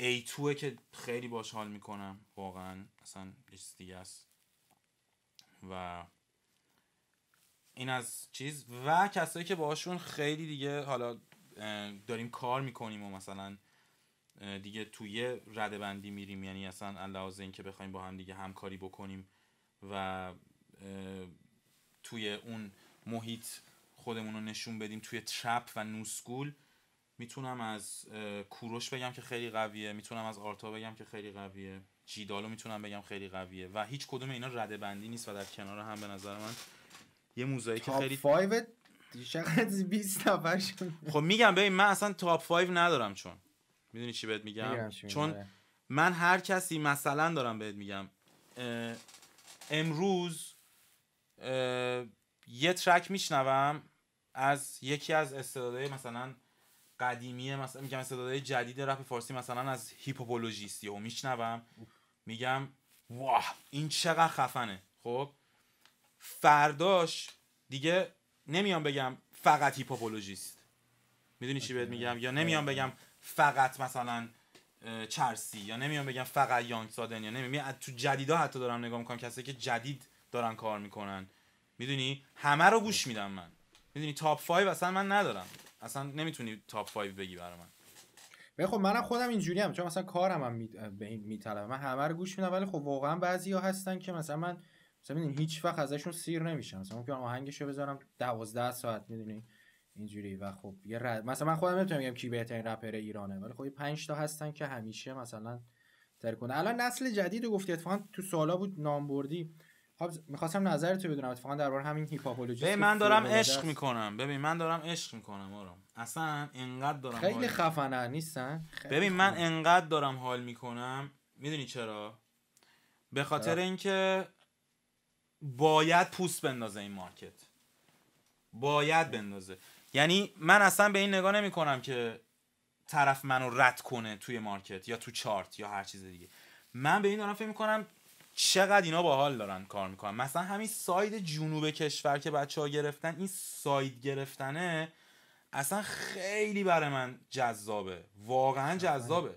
A2 که خیلی باش حال میکنم واقعا اصلا یه چیز دیگه است و این از چیز و کسایی که باشون خیلی دیگه حالا داریم کار میکنیم و مثلا دیگه توی رده بندی میریم یعنی اصلا این اینکه بخوایم با هم دیگه همکاری بکنیم و توی اون محیط خودمون رو نشون بدیم توی ترپ و نوسکول میتونم از کوروش بگم که خیلی قویه میتونم از آرتا بگم که خیلی قویه جیدالو میتونم بگم خیلی قویه و هیچ کدوم اینا رده بندی نیست و در کنار هم به نظر من یه موزایی که خیلی دیشب چقدر 20 خب میگم ببین من اصلا تاپ 5 ندارم چون میدونی چی بهت میگم, چون آره. من هر کسی مثلا دارم بهت میگم امروز یه ترک میشنوم از یکی از استعداده مثلا قدیمیه مثلا میگم صدای جدید رپ فارسی مثلا از هیپوپولوژیست و میشنوم میگم واه این چقدر خفنه خب فرداش دیگه نمیام بگم فقط هیپوپولوژیست میدونی چی بهت میگم یا نمیام بگم فقط مثلا چرسی یا نمیام بگم فقط یانگ سادن یا نمیام تو جدیدا حتی دارم نگاه میکنم کسی که جدید دارن کار میکنن میدونی همه رو گوش میدم من میدونی تاپ 5 اصلا من ندارم اصلا نمیتونی تاپ 5 بگی برای من ولی خب منم خودم اینجوری هم چون مثلا کارم هم به این میطلبه من همه رو گوش میدم ولی خب واقعا بعضی ها هستن که مثلا من مثلا میدونی هیچ وقت ازشون سیر نمیشم مثلا ممکن آهنگش رو بذارم 12 ساعت میدونی اینجوری و خب یه رد... مثلا من خودم نمیتونم بگم کی بهترین رپر ایرانه ولی خب پنج تا هستن که همیشه مثلا تر الان نسل جدید رو گفتی اتفاقا تو سالا بود نامبردی خب، میخواستم نظر تو بدونم اتفاقا درباره همین هیپاپولوژیست ببین من دارم عشق میکنم ببین من دارم عشق میکنم آرام اصلا انقدر دارم خیلی خفنه نیستن ببین من انقدر دارم حال میکنم میدونی چرا به خاطر اینکه باید پوست بندازه این مارکت باید بندازه یعنی من اصلا به این نگاه نمی که طرف منو رد کنه توی مارکت یا تو چارت یا هر چیز دیگه من به این دارم فکر میکنم چقدر اینا باحال دارن کار میکنن مثلا همین ساید جنوب کشور که بچه ها گرفتن این ساید گرفتنه اصلا خیلی برای من جذابه واقعا جذابه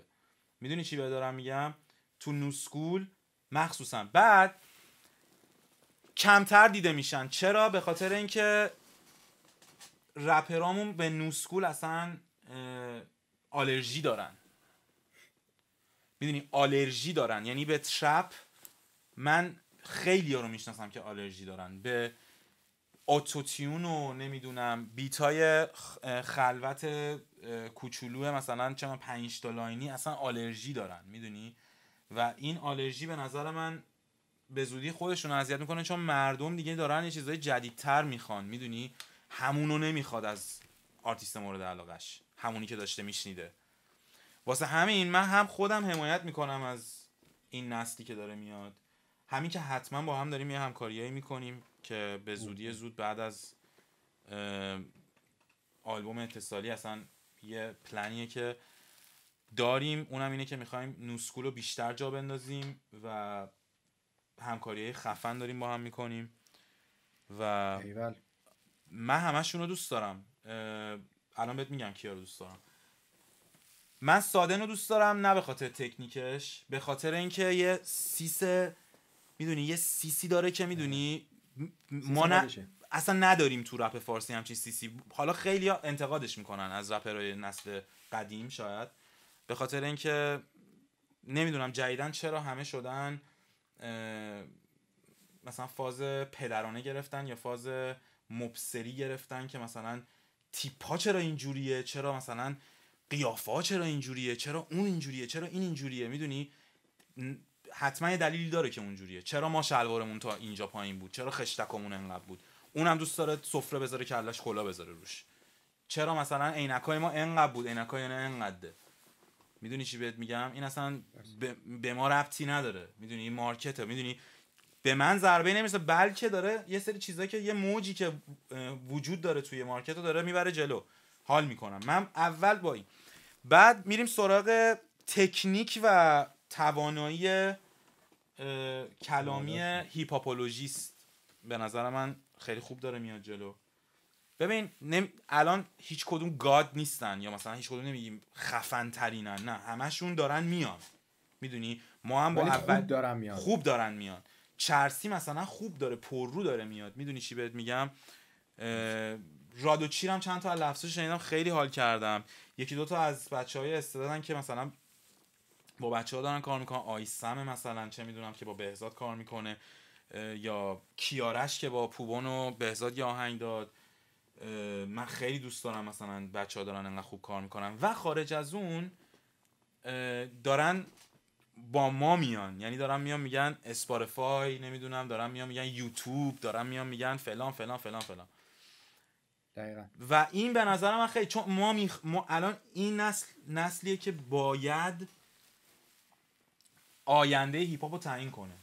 میدونی چی دارم میگم تو نوسکول مخصوصا بعد کمتر دیده میشن چرا به خاطر اینکه رپرامون به نوسکول اصلا آلرژی دارن میدونی آلرژی دارن یعنی به ترپ من خیلی ها رو میشناسم که آلرژی دارن به اتوتیون و نمیدونم بیتای خلوت کوچولو مثلا چه پنج تا لاینی اصلا آلرژی دارن میدونی و این آلرژی به نظر من به زودی خودشون اذیت میکنه چون مردم دیگه دارن یه چیزای جدیدتر میخوان میدونی همونو نمیخواد از آرتیست مورد علاقش همونی که داشته میشنیده واسه همین من هم خودم حمایت میکنم از این نسلی که داره میاد همین که حتما با هم داریم یه همکاریایی میکنیم که به خب. زودی زود بعد از آلبوم اتصالی اصلا یه پلنیه که داریم اونم اینه که میخوایم نوسکول رو بیشتر جا بندازیم و همکاری خفن داریم با هم میکنیم و من همشون رو دوست دارم الان بهت میگم کیا رو دوست دارم من ساده رو دوست دارم نه به خاطر تکنیکش به خاطر اینکه یه سیس میدونی یه سیسی داره که میدونی ما نه اصلا نداریم تو رپ فارسی همچین سیسی حالا خیلی انتقادش میکنن از رپرهای نسل قدیم شاید به خاطر اینکه نمیدونم جدیدن چرا همه شدن مثلا فاز پدرانه گرفتن یا فاز مبسری گرفتن که مثلا تیپا چرا اینجوریه چرا مثلا قیافا چرا اینجوریه چرا اون اینجوریه چرا این اینجوریه میدونی حتما یه دلیلی داره که اونجوریه چرا ما شلوارمون تا اینجا پایین بود چرا خشتکمون انقدر بود اونم دوست داره سفره بذاره کلش کلا بذاره روش چرا مثلا عینکای ما انقدر بود عینکای نه انقدره میدونی چی بهت میگم این اصلا به ما ربطی نداره میدونی این مارکته میدونی به من ضربه نمیرسه بلکه داره یه سری چیزا که یه موجی که وجود داره توی مارکت داره میبره جلو حال میکنم من اول با این بعد میریم سراغ تکنیک و توانایی کلامی هیپاپولوژیست به نظر من خیلی خوب داره میاد جلو ببین الان هیچ کدوم گاد نیستن یا مثلا هیچ کدوم نمیگیم خفن ترینن نه همشون دارن میان میدونی ما هم با خوب دارن میان خوب دارن میان چرسی مثلا خوب داره پررو داره میاد میدونی چی بهت میگم اه... چند تا از لفظش شنیدم خیلی حال کردم یکی دوتا از بچه های استعدادن که مثلا با بچه ها دارن کار میکنن آیسم مثلا چه میدونم که با بهزاد کار میکنه یا کیارش که با پوبون و بهزاد یه آهنگ داد من خیلی دوست دارم مثلا بچه ها دارن انقدر خوب کار میکنن و خارج از اون دارن با ما میان یعنی دارن میان میگن اسپارفای نمیدونم دارن میان میگن یوتیوب دارن میان میگن فلان فلان فلان فلان دقیقا. و این به نظر من خیلی چون ما, ما الان این نسل نسلیه که باید آینده هیپ هاپ رو تعیین کنه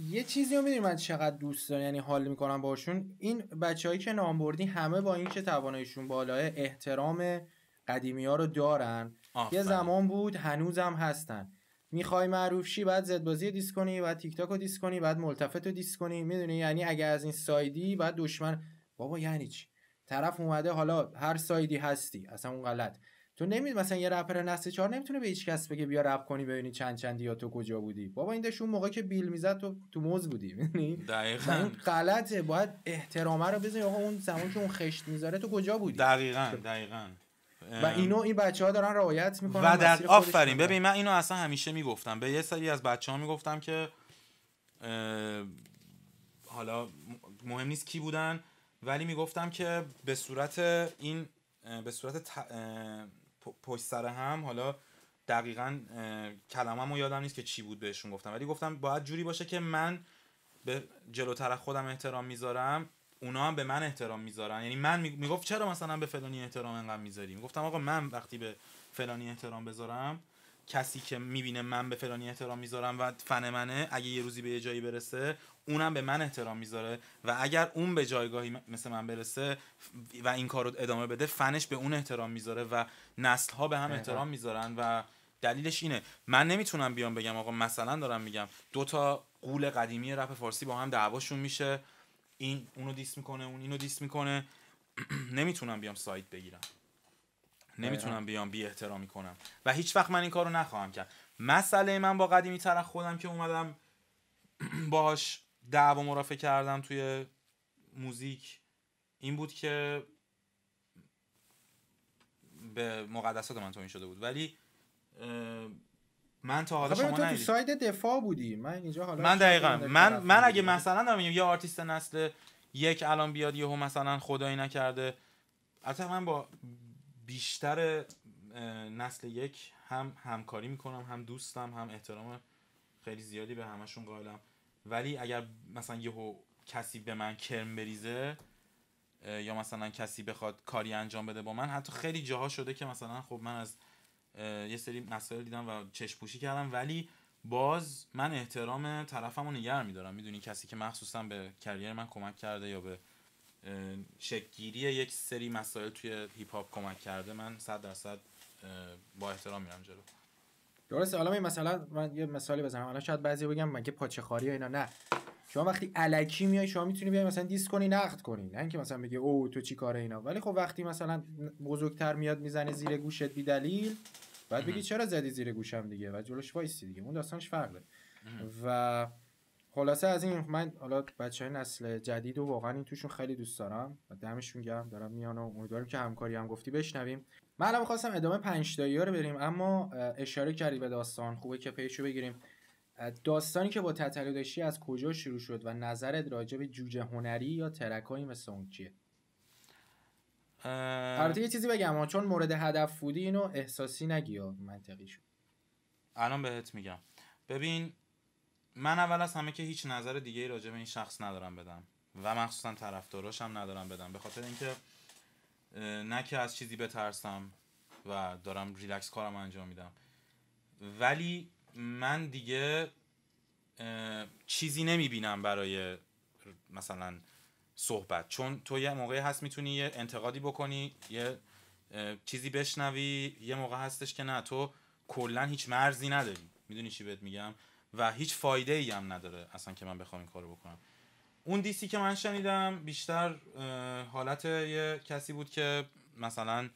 یه چیزی رو میدونی من چقدر دوست دارم یعنی حال میکنم باشون این بچههایی که نام بردی همه با اینکه تواناییشون بالاه احترام قدیمی ها رو دارن یه زمان بود هنوزم هستن میخوای معروف شی بعد زدبازی رو دیس کنی بعد تیک تاک رو دیس کنی بعد ملتفت رو دیس کنی میدونی یعنی اگه از این سایدی بعد دشمن بابا یعنی چی طرف اومده حالا هر سایدی هستی اصلا اون غلط تو نمی مثلا یه رپر نسل 4 نمیتونه به هیچ کس بگه بیا رپ کنی ببینی چند چندی یا تو کجا بودی بابا این داشون موقع که بیل میزد تو تو موز بودی یعنی دقیقاً غلطه باید احترامه رو بزنی آقا اون زمان که اون خشت میذاره تو کجا بودی دقیقاً خب. دقیقاً و اینو این بچه ها دارن رعایت میکنن و در آفرین ببین من اینو اصلا همیشه میگفتم به یه سری از بچه ها میگفتم که حالا مهم نیست کی بودن ولی میگفتم که به صورت این به صورت پشت سر هم حالا دقیقا کلمم رو یادم نیست که چی بود بهشون گفتم ولی گفتم باید جوری باشه که من به جلوتر خودم احترام میذارم اونا هم به من احترام میذارن یعنی من میگفت چرا مثلا به فلانی احترام انقدر میذاری میگفتم آقا من وقتی به فلانی احترام بذارم کسی که میبینه من به فلانی احترام میذارم و فن منه اگه یه روزی به یه جایی برسه اونم به من احترام میذاره و اگر اون به جایگاهی مثل من برسه و این کار رو ادامه بده فنش به اون احترام میذاره و نسل ها به هم احترام میذارن و دلیلش اینه من نمیتونم بیام بگم آقا مثلا دارم میگم دو تا قول قدیمی رپ فارسی با هم دعواشون میشه این اونو دیس میکنه اون اینو دیس میکنه نمیتونم بیام سایت بگیرم نمیتونم بیام بی احترامی کنم و هیچ وقت من این کارو نخواهم کرد مسئله من با قدیمی تر خودم که اومدم باهاش دعوا مرافع کردم توی موزیک این بود که به مقدسات من تو شده بود ولی من تا حالا شما تو, ساید دفاع بودی من اینجا حالا من دقیقا من من اگه مثلا دارم یه آرتیست نسل یک الان بیاد یهو مثلا خدایی نکرده البته من با بیشتر نسل یک هم همکاری میکنم هم دوستم هم احترام خیلی زیادی به همشون قائلم ولی اگر مثلا یهو کسی به من کرم بریزه یا مثلا کسی بخواد کاری انجام بده با من حتی خیلی جاها شده که مثلا خب من از یه سری مسائل دیدم و چشم پوشی کردم ولی باز من احترام طرفم رو نگر میدارم میدونی کسی که مخصوصا به کریر من کمک کرده یا به شکگیری یک سری مسائل توی هیپ هاپ کمک کرده من صد درصد با احترام میرم جلو درسته حالا من مثلا من یه مثالی بزنم الان شاید بعضی بگم مگه پاچه خاری اینا نه شما وقتی الکی میای شما میتونی بیای مثلا دیس کنی نقد کنی نه اینکه مثلا بگی او تو چی کاره اینا ولی خب وقتی مثلا بزرگتر میاد میزنه زیر گوشت بی دلیل بعد بگی چرا زدی زیر گوشم دیگه و جلوش وایسی دیگه اون داستانش فرق داره و خلاصه از این من حالا بچه های نسل جدید و واقعا این توشون خیلی دوست دارم و دمشون گرم دارم میان و که همکاری هم گفتی بشنویم من الان خواستم ادامه پنج ها رو بریم اما اشاره کردی به داستان خوبه که پیشو بگیریم داستانی که با تتلو از کجا شروع شد و نظرت راجع به جوجه هنری یا ترکایی مثل اون چیه البته یه چیزی بگم چون مورد هدف فودی اینو احساسی نگی منطقی الان بهت میگم ببین من اول از همه که هیچ نظر دیگه ای راجع به این شخص ندارم بدم و مخصوصا طرفداراش هم ندارم بدم به خاطر اینکه نه که از چیزی بترسم و دارم ریلکس کارم انجام میدم ولی من دیگه چیزی نمیبینم برای مثلا صحبت چون تو یه موقعی هست میتونی یه انتقادی بکنی یه چیزی بشنوی یه موقع هستش که نه تو کلا هیچ مرزی نداری میدونی چی بهت میگم و هیچ فایده ای هم نداره اصلا که من بخوام این کارو بکنم اون دیسی که من شنیدم بیشتر حالت یه کسی بود که مثلا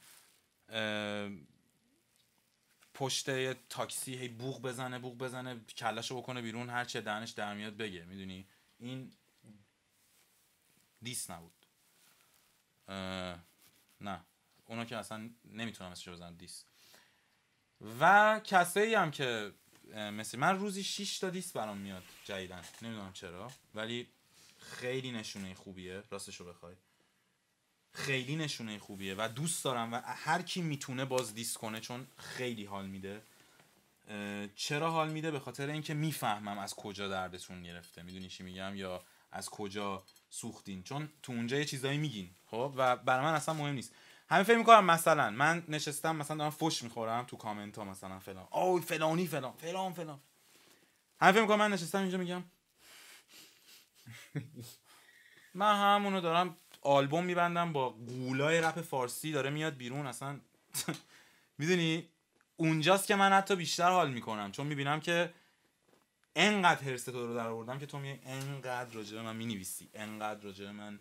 پشت تاکسی هی بوغ بزنه بوغ بزنه کلشو بکنه بیرون هر چه دهنش در میاد بگه میدونی این دیس نبود نه اونا که اصلا نمیتونم اسمش بزنم دیس و کسایی هم که مثل من روزی 6 تا دیس برام میاد جدیدن نمیدونم چرا ولی خیلی نشونه خوبیه راستش رو بخوای خیلی نشونه خوبیه و دوست دارم و هر کی میتونه باز دیس کنه چون خیلی حال میده چرا حال میده به خاطر اینکه میفهمم از کجا دردتون گرفته میدونی چی میگم یا از کجا سوختین چون تو اونجا یه چیزایی میگین خب و برای من اصلا مهم نیست همه فکر میکنم مثلا من نشستم مثلا دارم فش میخورم تو کامنت ها مثلا فلان او فلانی فلان فلان فلان همه فکر میکنم من نشستم اینجا میگم من همونو دارم آلبوم میبندم با گولای رپ فارسی داره میاد بیرون اصلا میدونی اونجاست که من حتی بیشتر حال میکنم چون میبینم که انقدر هرس تو رو در آوردم که تو میای انقدر راجع من مینویسی انقدر راجع من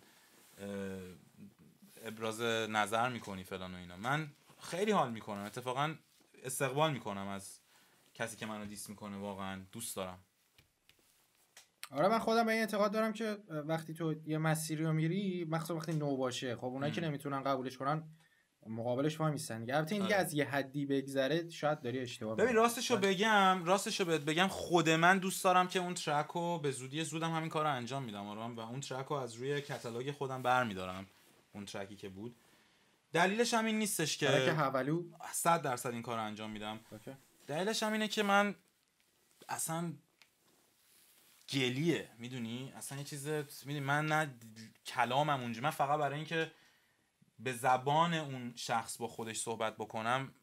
ابراز نظر میکنی فلان و اینا من خیلی حال میکنم اتفاقا استقبال میکنم از کسی که منو دیس میکنه واقعا دوست دارم آره من خودم به این اعتقاد دارم که وقتی تو یه مسیری رو میری مخصوصا وقتی نو باشه خب اونایی که نمیتونن قبولش کنن مقابلش ما میسن دیگه البته این آره. از یه حدی بگذره شاید داری اشتباه ببین راستشو آره. بگم راستشو بهت بگم خود من دوست دارم که اون ترک رو به زودی زودم همین کار رو انجام میدم آره و اون ترک رو از روی کتالوگ خودم برمیدارم اون ترکی که بود دلیلش هم این نیستش که حولو 100 درصد این کار انجام میدم دلیلش هم اینه که من اصلا گلیه میدونی اصلا یه چیز میدونی من نه کلامم اونجا من فقط برای اینکه به زبان اون شخص با خودش صحبت بکنم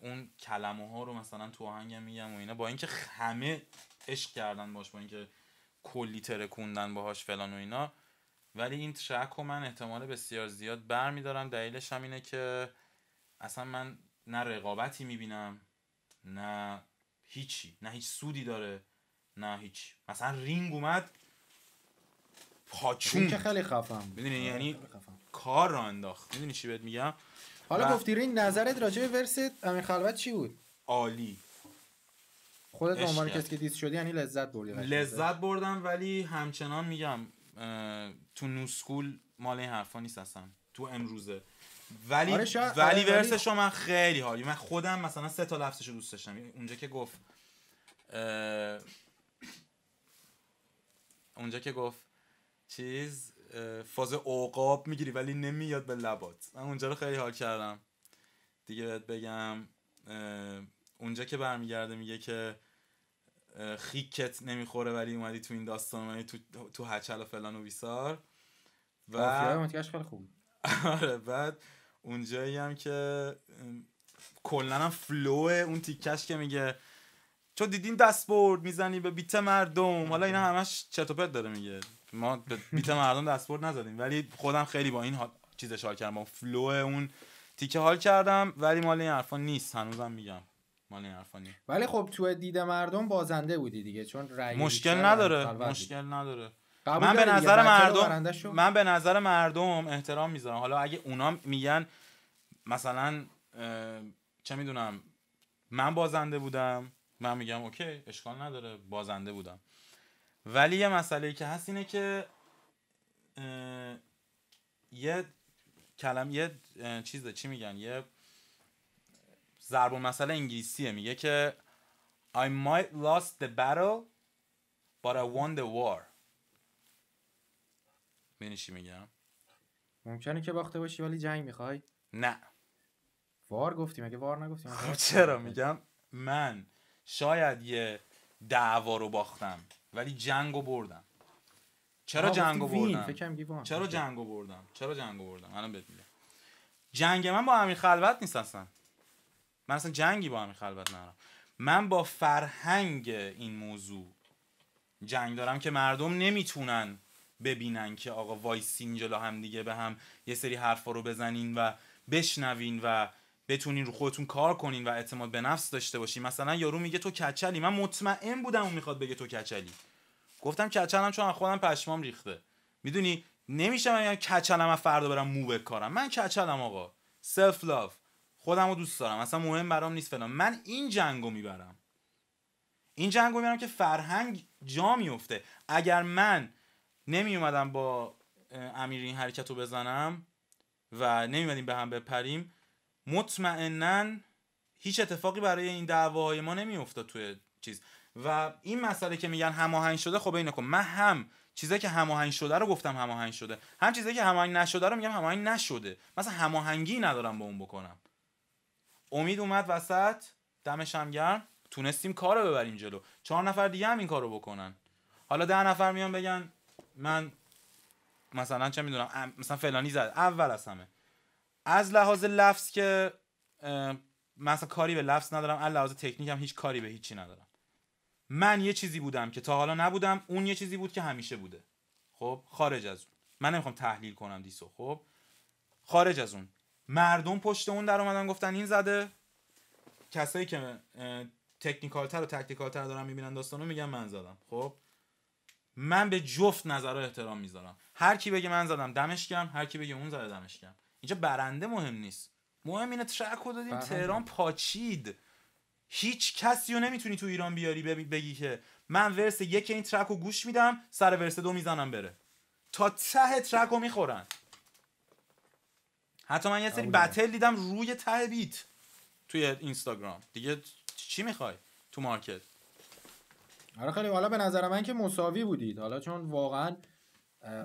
اون کلمه ها رو مثلا تو آهنگم میگم و اینا با اینکه همه عشق کردن باش با اینکه کلی ترکوندن باهاش فلان و اینا ولی این ترک رو من احتمال بسیار زیاد برمیدارم دلیلش هم اینه که اصلا من نه رقابتی میبینم نه هیچی نه هیچ سودی داره نه هیچ مثلا رینگ اومد پاچون که خیلی خفم میدونی یعنی کار را انداخت میدونی چی بهت میگم حالا و... گفتی رینگ نظرت راجع به ورس خلوت چی بود عالی خودت به عنوان کسی که دیست شدی یعنی لذت بردی لذت بردم ولی همچنان میگم تو سکول مال این حرفا نیست اصلا تو امروزه ولی آره ولی آره ورسش من خیلی حالی من خودم مثلا سه تا لفظشو دوست داشتم اونجا که گفت اونجا که گفت چیز فاز اوقاب میگیری ولی نمیاد به لبات من اونجا رو خیلی حال کردم دیگه بهت بگم اونجا که برمیگرده میگه که خیکت نمیخوره ولی اومدی تو این داستان اومدی یعنی تو تو هچل و فلان و بیسار و خیلی خوب آره بعد اونجایی هم که کلا هم فلو اون تیکش که میگه چون دیدین دستبرد میزنی به بیت مردم حالا اینا همش چرت داره میگه ما به بیت مردم دستبرد نزدیم ولی خودم خیلی با این حال... چیزش حال کردم با فلو اون تیکه حال کردم ولی مال این حرفا نیست هنوزم میگم مال ولی خب تو دید مردم بازنده بودی دیگه چون رأی مشکل نداره مشکل نداره من به نظر مردم من به نظر مردم احترام میذارم حالا اگه اونا میگن مثلا چه میدونم من بازنده بودم من میگم اوکی اشکال نداره بازنده بودم ولی یه مسئله که هست اینه که یه کلم یه چیزه چی میگن یه ضرب مسئله انگلیسیه میگه که I might lost the battle but I won the war بینیشی میگم ممکنه که باخته باشی ولی جنگ میخوای نه وار گفتیم اگه وار نگفتیم خب چرا میگم من شاید یه دعوا رو باختم ولی جنگو بردم چرا جنگو بردم چرا جنگو بردم چرا جنگو بردم الان بهت میگم جنگ من با امیر خلوت نیست اصلا من اصلا جنگی با همین خلوت نرم من با فرهنگ این موضوع جنگ دارم که مردم نمیتونن ببینن که آقا وایسین جلو هم دیگه به هم یه سری حرفا رو بزنین و بشنوین و بتونین رو خودتون کار کنین و اعتماد به نفس داشته باشین مثلا یارو میگه تو کچلی من مطمئن بودم اون میخواد بگه تو کچلی گفتم کچلم چون خودم پشمام ریخته میدونی نمیشه من کچلم فردا برم مو بکارم من کچلم آقا سلف لاف خودم رو دوست دارم اصلا مهم برام نیست فلان من این جنگو میبرم این جنگو میبرم که فرهنگ جا میفته اگر من نمیومدم با امیر این حرکت رو بزنم و نمیومدیم به هم بپریم مطمئنا هیچ اتفاقی برای این دعواهای ما نمیافتاد توی چیز و این مسئله که میگن هماهنگ شده خب اینو کن من هم چیزی که هماهنگ شده رو گفتم هماهنگ شده هم چیزایی که هماهنگ نشده رو میگم هماهنگ نشده مثلا هماهنگی ندارم با اون بکنم امید اومد وسط دمش هم گرم تونستیم کار رو ببریم جلو چهار نفر دیگه هم این کار رو بکنن حالا ده نفر میان بگن من مثلا چه میدونم مثلا فلانی زد اول از همه از لحاظ لفظ که مثلا کاری به لفظ ندارم از لحاظ تکنیک هم هیچ کاری به هیچی ندارم من یه چیزی بودم که تا حالا نبودم اون یه چیزی بود که همیشه بوده خب خارج از اون من نمیخوام تحلیل کنم دیسو خب خارج از اون مردم پشت اون در اومدن گفتن این زده کسایی که تکنیکالتر و تر دارن میبینن داستانو میگن من زدم خب من به جفت نظرها احترام میذارم هر کی بگه من زدم دمش گرم هر کی بگه اون زده دمش گرم اینجا برنده مهم نیست مهم اینه ترک رو دادیم تهران پاچید هیچ کسی رو نمیتونی تو ایران بیاری بگی که من ورس یک این ترک گوش میدم سر ورس دو میزنم بره تا ته ترک میخورن حتی من یه سری بتل دیدم روی ته بیت توی اینستاگرام دیگه چی میخوای تو مارکت آره خیلی حالا به نظر من که مساوی بودید حالا چون واقعا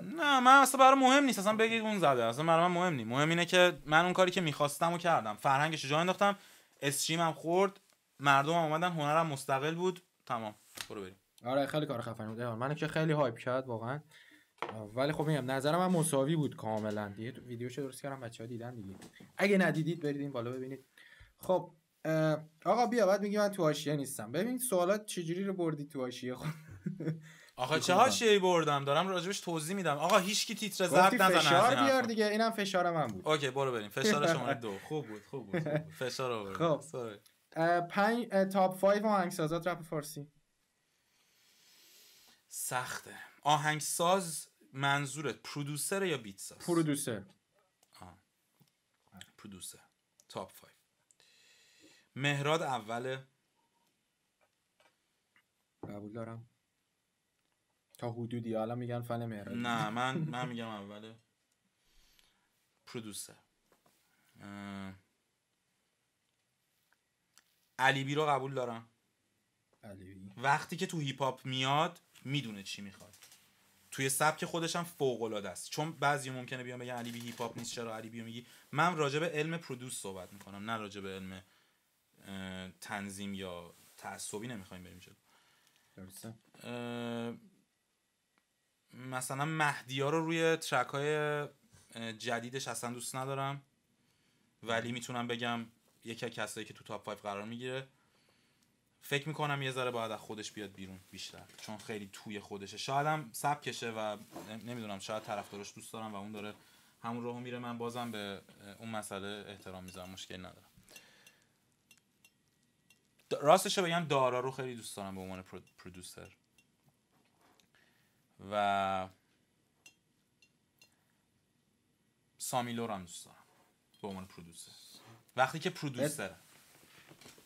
نه من اصلا برای مهم نیست اصلا بگید اون زده اصلا برای من مهم نیست مهم اینه که من اون کاری که میخواستم و کردم فرهنگش جا انداختم استریم هم خورد مردم هم اومدن هنرم مستقل بود تمام برو بریم آره خیلی کار خفنی بود من که خیلی هایپ کرد واقعا ولی خب میگم نظرم هم مساوی بود کاملا دیگه چه درست کردم بچه ها دیدن دیگه اگه ندیدید برید این بالا ببینید خب آقا بیا بعد میگی من تو حاشیه نیستم ببین سوالات چجوری رو بردی تو حاشیه خب آقا چه حاشیه‌ای بردم دارم راجبش توضیح میدم آقا هیچ کی تیتر زرد نزنه فشار بیار دیگه اینم فشار من بود اوکی برو بریم فشار شما دو خوب بود خوب بود, خوب بود. فشار آورد خب پنج تاپ 5 آهنگسازات رپ فارسی سخته آهنگساز منظورت پرودوسر یا بیت ساز پرودوسر پرودوسر تاپ 5 مهراد اوله قبول دارم تا حدودی حالا میگن فن مهراد نه من من میگم اوله پرودوسر علیبی علی بی رو قبول دارم علی بی. وقتی که تو هیپ هاپ میاد میدونه چی میخواد توی سبک خودش هم فوق العاده است چون بعضی ممکنه بیان بگن علی بی هیپ هاپ نیست چرا علی بی میگی من راجع به علم پرودوس صحبت میکنم نه راجع به علم تنظیم یا تعصبی نمیخوایم بریم جلو مثلا مهدی رو روی ترک های جدیدش اصلا دوست ندارم ولی میتونم بگم یکی از کسایی که تو تاپ 5 قرار میگیره فکر میکنم یه ذره باید از خودش بیاد بیرون بیشتر چون خیلی توی خودشه شاید هم سبکشه و نمیدونم شاید طرفدارش دوست دارم و اون داره همون راهو میره من بازم به اون مسئله احترام میذارم مشکل ندارم راستش بگم دارا رو خیلی دوست دارم به عنوان پرودوسر و سامیلو رو هم دوست دارم به عنوان پرودوسر وقتی که پرودوسرم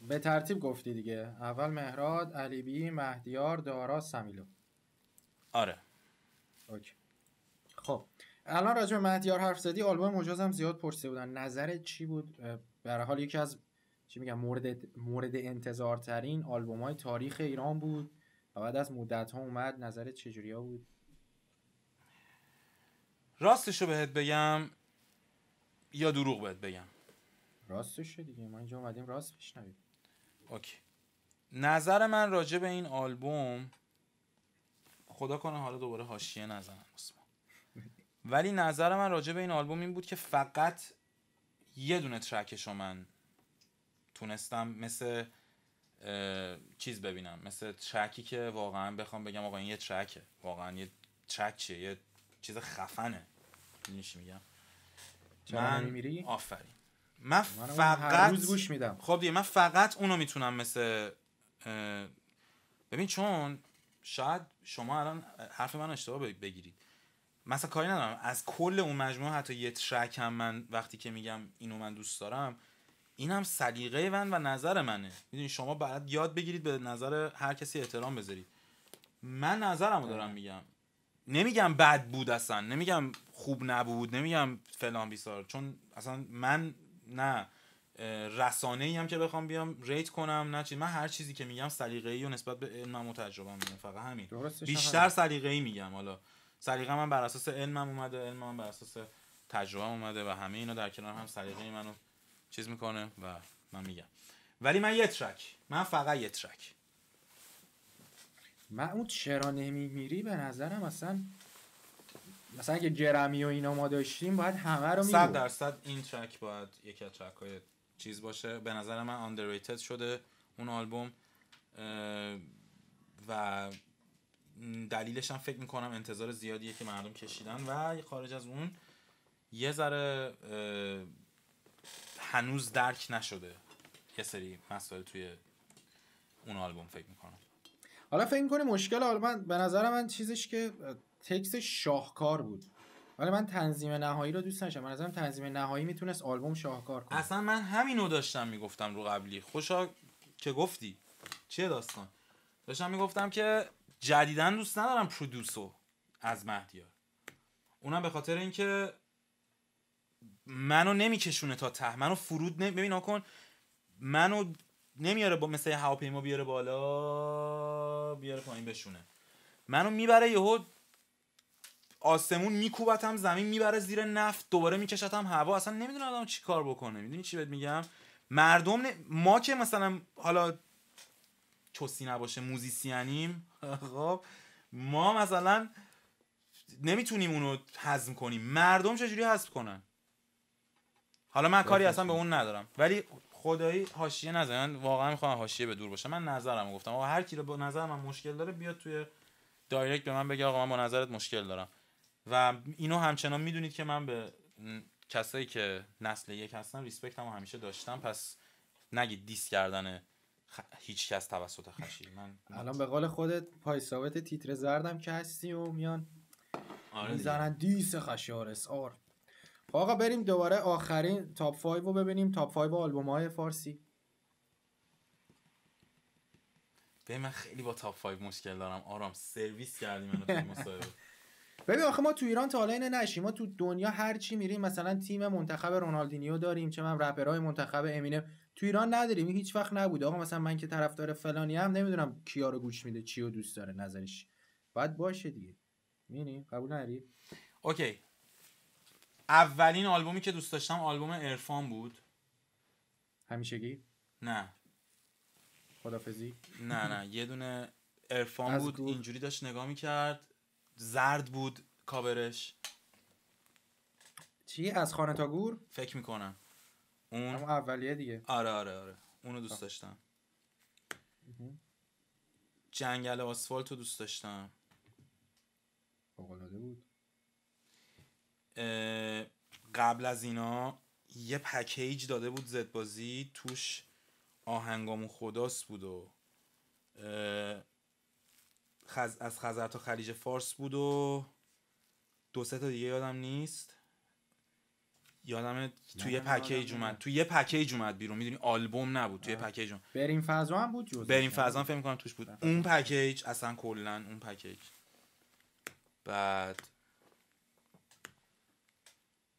به ترتیب گفتی دیگه اول مهراد علیبی مهدیار دارا سمیلو آره اوکی خب الان راجع به مهدیار حرف زدی آلبوم مجازم زیاد پرسیده بودن نظرت چی بود به حال یکی از چی میگم مورد مورد ترین آلبوم های تاریخ ایران بود و بعد از مدت ها اومد نظرت چجوری ها بود راستشو بهت بگم یا دروغ بهت بگم راستشو دیگه ما اینجا اومدیم راست بشنویم اوکی نظر من راجع به این آلبوم خدا کنه حالا دوباره حاشیه نزنم ولی نظر من راجع به این آلبوم این بود که فقط یه دونه ترکش رو من تونستم مثل چیز ببینم مثل ترکی که واقعا بخوام بگم آقا این یه ترکه واقعا یه ترک چیه یه چیز خفنه میگم من میری آفرین من فقط گوش میدم خب دیگه من فقط اونو میتونم مثل ببین چون شاید شما الان حرف من اشتباه بگیرید مثلا کاری ندارم از کل اون مجموعه حتی یه ترک هم من وقتی که میگم اینو من دوست دارم این هم سلیقه من و نظر منه میدونی شما باید یاد بگیرید به نظر هر کسی احترام بذارید من نظرمو آره. دارم میگم نمیگم بد بود اصلا نمیگم خوب نبود نمیگم فلان بیسار چون اصلا من نه رسانه ای هم که بخوام بیام ریت کنم نه چی من هر چیزی که میگم ای و نسبت به علمم و تجربه میگم فقط همین بیشتر ای میگم حالا سلیقه من بر اساس علمم اومده علمم بر اساس تجربه اومده و همه اینا در کنار هم سلیقه منو چیز میکنه و من میگم ولی من یه ترک من فقط یه ترک من اون چرا نمیمیری به نظرم اصلا مثلا که جرمی و اینا ما داشتیم باید همه رو درصد این ترک باید یکی از ترک های چیز باشه به نظر من underrated شده اون آلبوم و دلیلش هم فکر میکنم انتظار زیادیه که مردم کشیدن و خارج از اون یه ذره هنوز درک نشده یه سری مسائل توی اون آلبوم فکر میکنم حالا فکر میکنی مشکل آلبوم به نظر من چیزش که تکس شاهکار بود ولی من تنظیم نهایی رو دوست داشتم من ازم تنظیم نهایی میتونست آلبوم شاهکار کنه اصلا من همینو داشتم میگفتم رو قبلی خوشا که گفتی چیه داستان داشتم میگفتم که جدیدن دوست ندارم پرودوسو از مهدیار اونم به خاطر اینکه منو نمیکشونه تا ته منو فرود نمی ببین کن منو نمیاره با مثل هواپیما بیاره بالا بیاره پایین بشونه منو میبره یهو آسمون میکوبتم زمین میبره زیر نفت دوباره میکشتم هوا اصلا نمیدونم آدم چی کار بکنه میدونی چی بهت میگم مردم ما که مثلا حالا چسی نباشه موزیسیانیم خب ما مثلا نمیتونیم اونو هضم کنیم مردم چجوری هضم کنن حالا من کاری اصلا به اون ندارم ولی خدایی حاشیه نزنن واقعا میخوام حاشیه به دور باشه من نظرم گفتم آقا هر کی رو با نظر من مشکل داره بیاد توی دایرکت به من بگه آقا من با نظرت مشکل دارم و اینو همچنان میدونید که من به کسایی که نسل یک هستن ریسپکت هم همیشه داشتم پس نگید دیس کردن خ... هیچ کس توسط خشی من الان به قول خودت پای ثابت تیتر زردم که هستی و میان آره میزنن دیس خشی آرس آر خب آقا بریم دوباره آخرین تاپ 5 رو ببینیم تاپ 5 آلبوم های فارسی به من خیلی با تاپ 5 مشکل دارم آرام سرویس کردی منو تو مصاحبه ببین آخه ما تو ایران تا حالا اینه نشیم ما تو دنیا هر چی میریم مثلا تیم منتخب رونالدینیو داریم چه من رپرای منتخب امینه تو ایران نداریم هیچ وقت نبوده آقا مثلا من که طرفدار فلانی هم نمیدونم کیا رو گوش میده چی رو دوست داره نظرش باید باشه دیگه میبینی قبول نری اوکی اولین آلبومی که دوست داشتم آلبوم ارفان بود همیشگی نه خدافزی نه نه یه دونه عرفان بود اینجوری داشت نگاه میکرد زرد بود کاورش چی از خانه تا گور فکر میکنم اون اولیه دیگه آره آره آره اونو دوست داشتم جنگل آسفالت رو دوست داشتم بود قبل از اینا یه پکیج داده بود زدبازی بازی توش آهنگامون خداست بود و خز... از خزر تا خلیج فارس بود و دو سه تا دیگه یادم نیست یادم توی یه پکیج اومد توی یه پکیج اومد بیرون میدونی آلبوم نبود توی پکیج اومد بریم فضا هم بود جزء بریم فضا هم کنم توش بود اون پکیج اصلا کلا اون پکیج بعد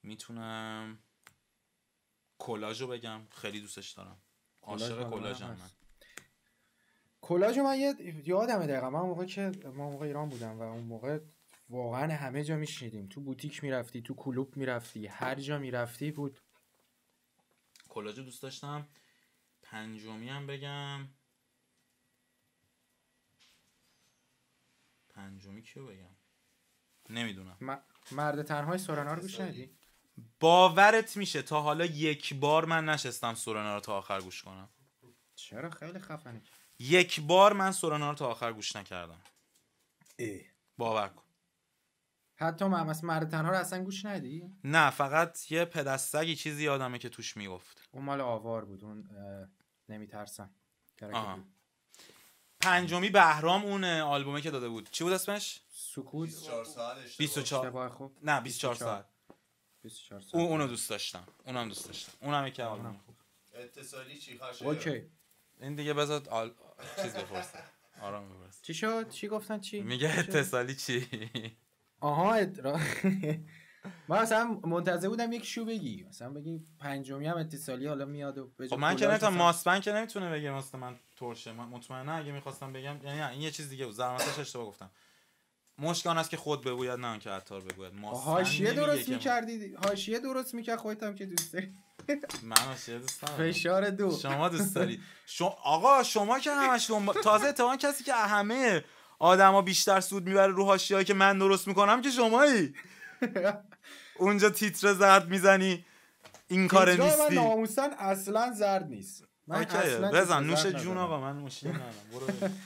میتونم کلاژو بگم خیلی دوستش دارم عاشق کلاژم من کلاژ من یه یادمه دقیقا من موقع که ما موقع ایران بودم و اون موقع واقعا همه جا میشنیدیم تو بوتیک میرفتی تو کلوب میرفتی هر جا میرفتی بود کلاژ دوست داشتم پنجمی هم بگم پنجمی کیو بگم نمیدونم م... مرد تنهای سورنا رو گوش باورت میشه تا حالا یک بار من نشستم سورنا رو تا آخر گوش کنم چرا خیلی خفنه یک بار من سورانا رو تا آخر گوش نکردم ای. باور کن حتی ممس مرد تنها رو اصلا گوش ندی؟ نه فقط یه پدستگی چیزی آدمه که توش میگفت اون مال آوار بود اون نمیترسم پنجمی بهرام اون آلبومه که داده بود چی بود اسمش سکوت 24 ساعت خوب نه 24 ساعت 24 ساعت اون اونو دوست داشتم اونم دوست داشتم اونم یکی آلبوم خوب اتصالی چی اوکی این دیگه بذات آل... چیز بپرسه آرام بپرس چی شد چی گفتن چی میگه اتصالی چی آها اترا... من مثلا منتظر بودم یک شو بگی مثلا بگی پنجمی هم اتصالی حالا میاد و خب من که نمیتونم ماسپن که نمیتونه بگه ماست. من ترشه من مطمئنا اگه میخواستم بگم یعنی این یعنی یه چیز دیگه بود زحمتش اشتباه گفتم مشکل است که خود بگوید نه که عطار بگوید ما حاشیه درست میکردی حاشیه درست میکرد خودت هم که دوست داری من حاشیه دوست دارم فشار دو شما دوست داری شما آقا شما که همش دنبال تازه اتفاقا کسی که همه آدما بیشتر سود میبره رو حاشیه‌ای که من درست میکنم که شمایی اونجا تیتر زرد میزنی این کار نیستی من ناموسن اصلا زرد نیست من اصلا بزن نوش جون آقا من مشکل ندارم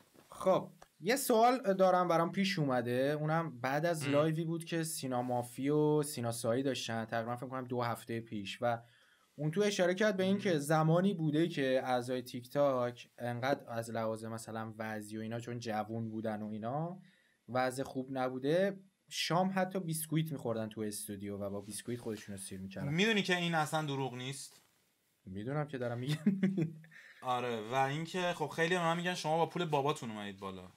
خب یه سوال دارم برام پیش اومده اونم بعد از لایوی بود که سینا مافی و سینا سایی داشتن تقریبا فکر کنم دو هفته پیش و اون تو اشاره کرد به اینکه زمانی بوده که اعضای تیک تاک انقدر از لحاظ مثلا وضعی و اینا چون جوون بودن و اینا وضع خوب نبوده شام حتی بیسکویت میخوردن تو استودیو و با بیسکویت خودشون رو سیر میکردن میدونی که این اصلا دروغ نیست میدونم که دارم میگم آره و اینکه خب خیلی من میگن شما با پول باباتون اومدید بالا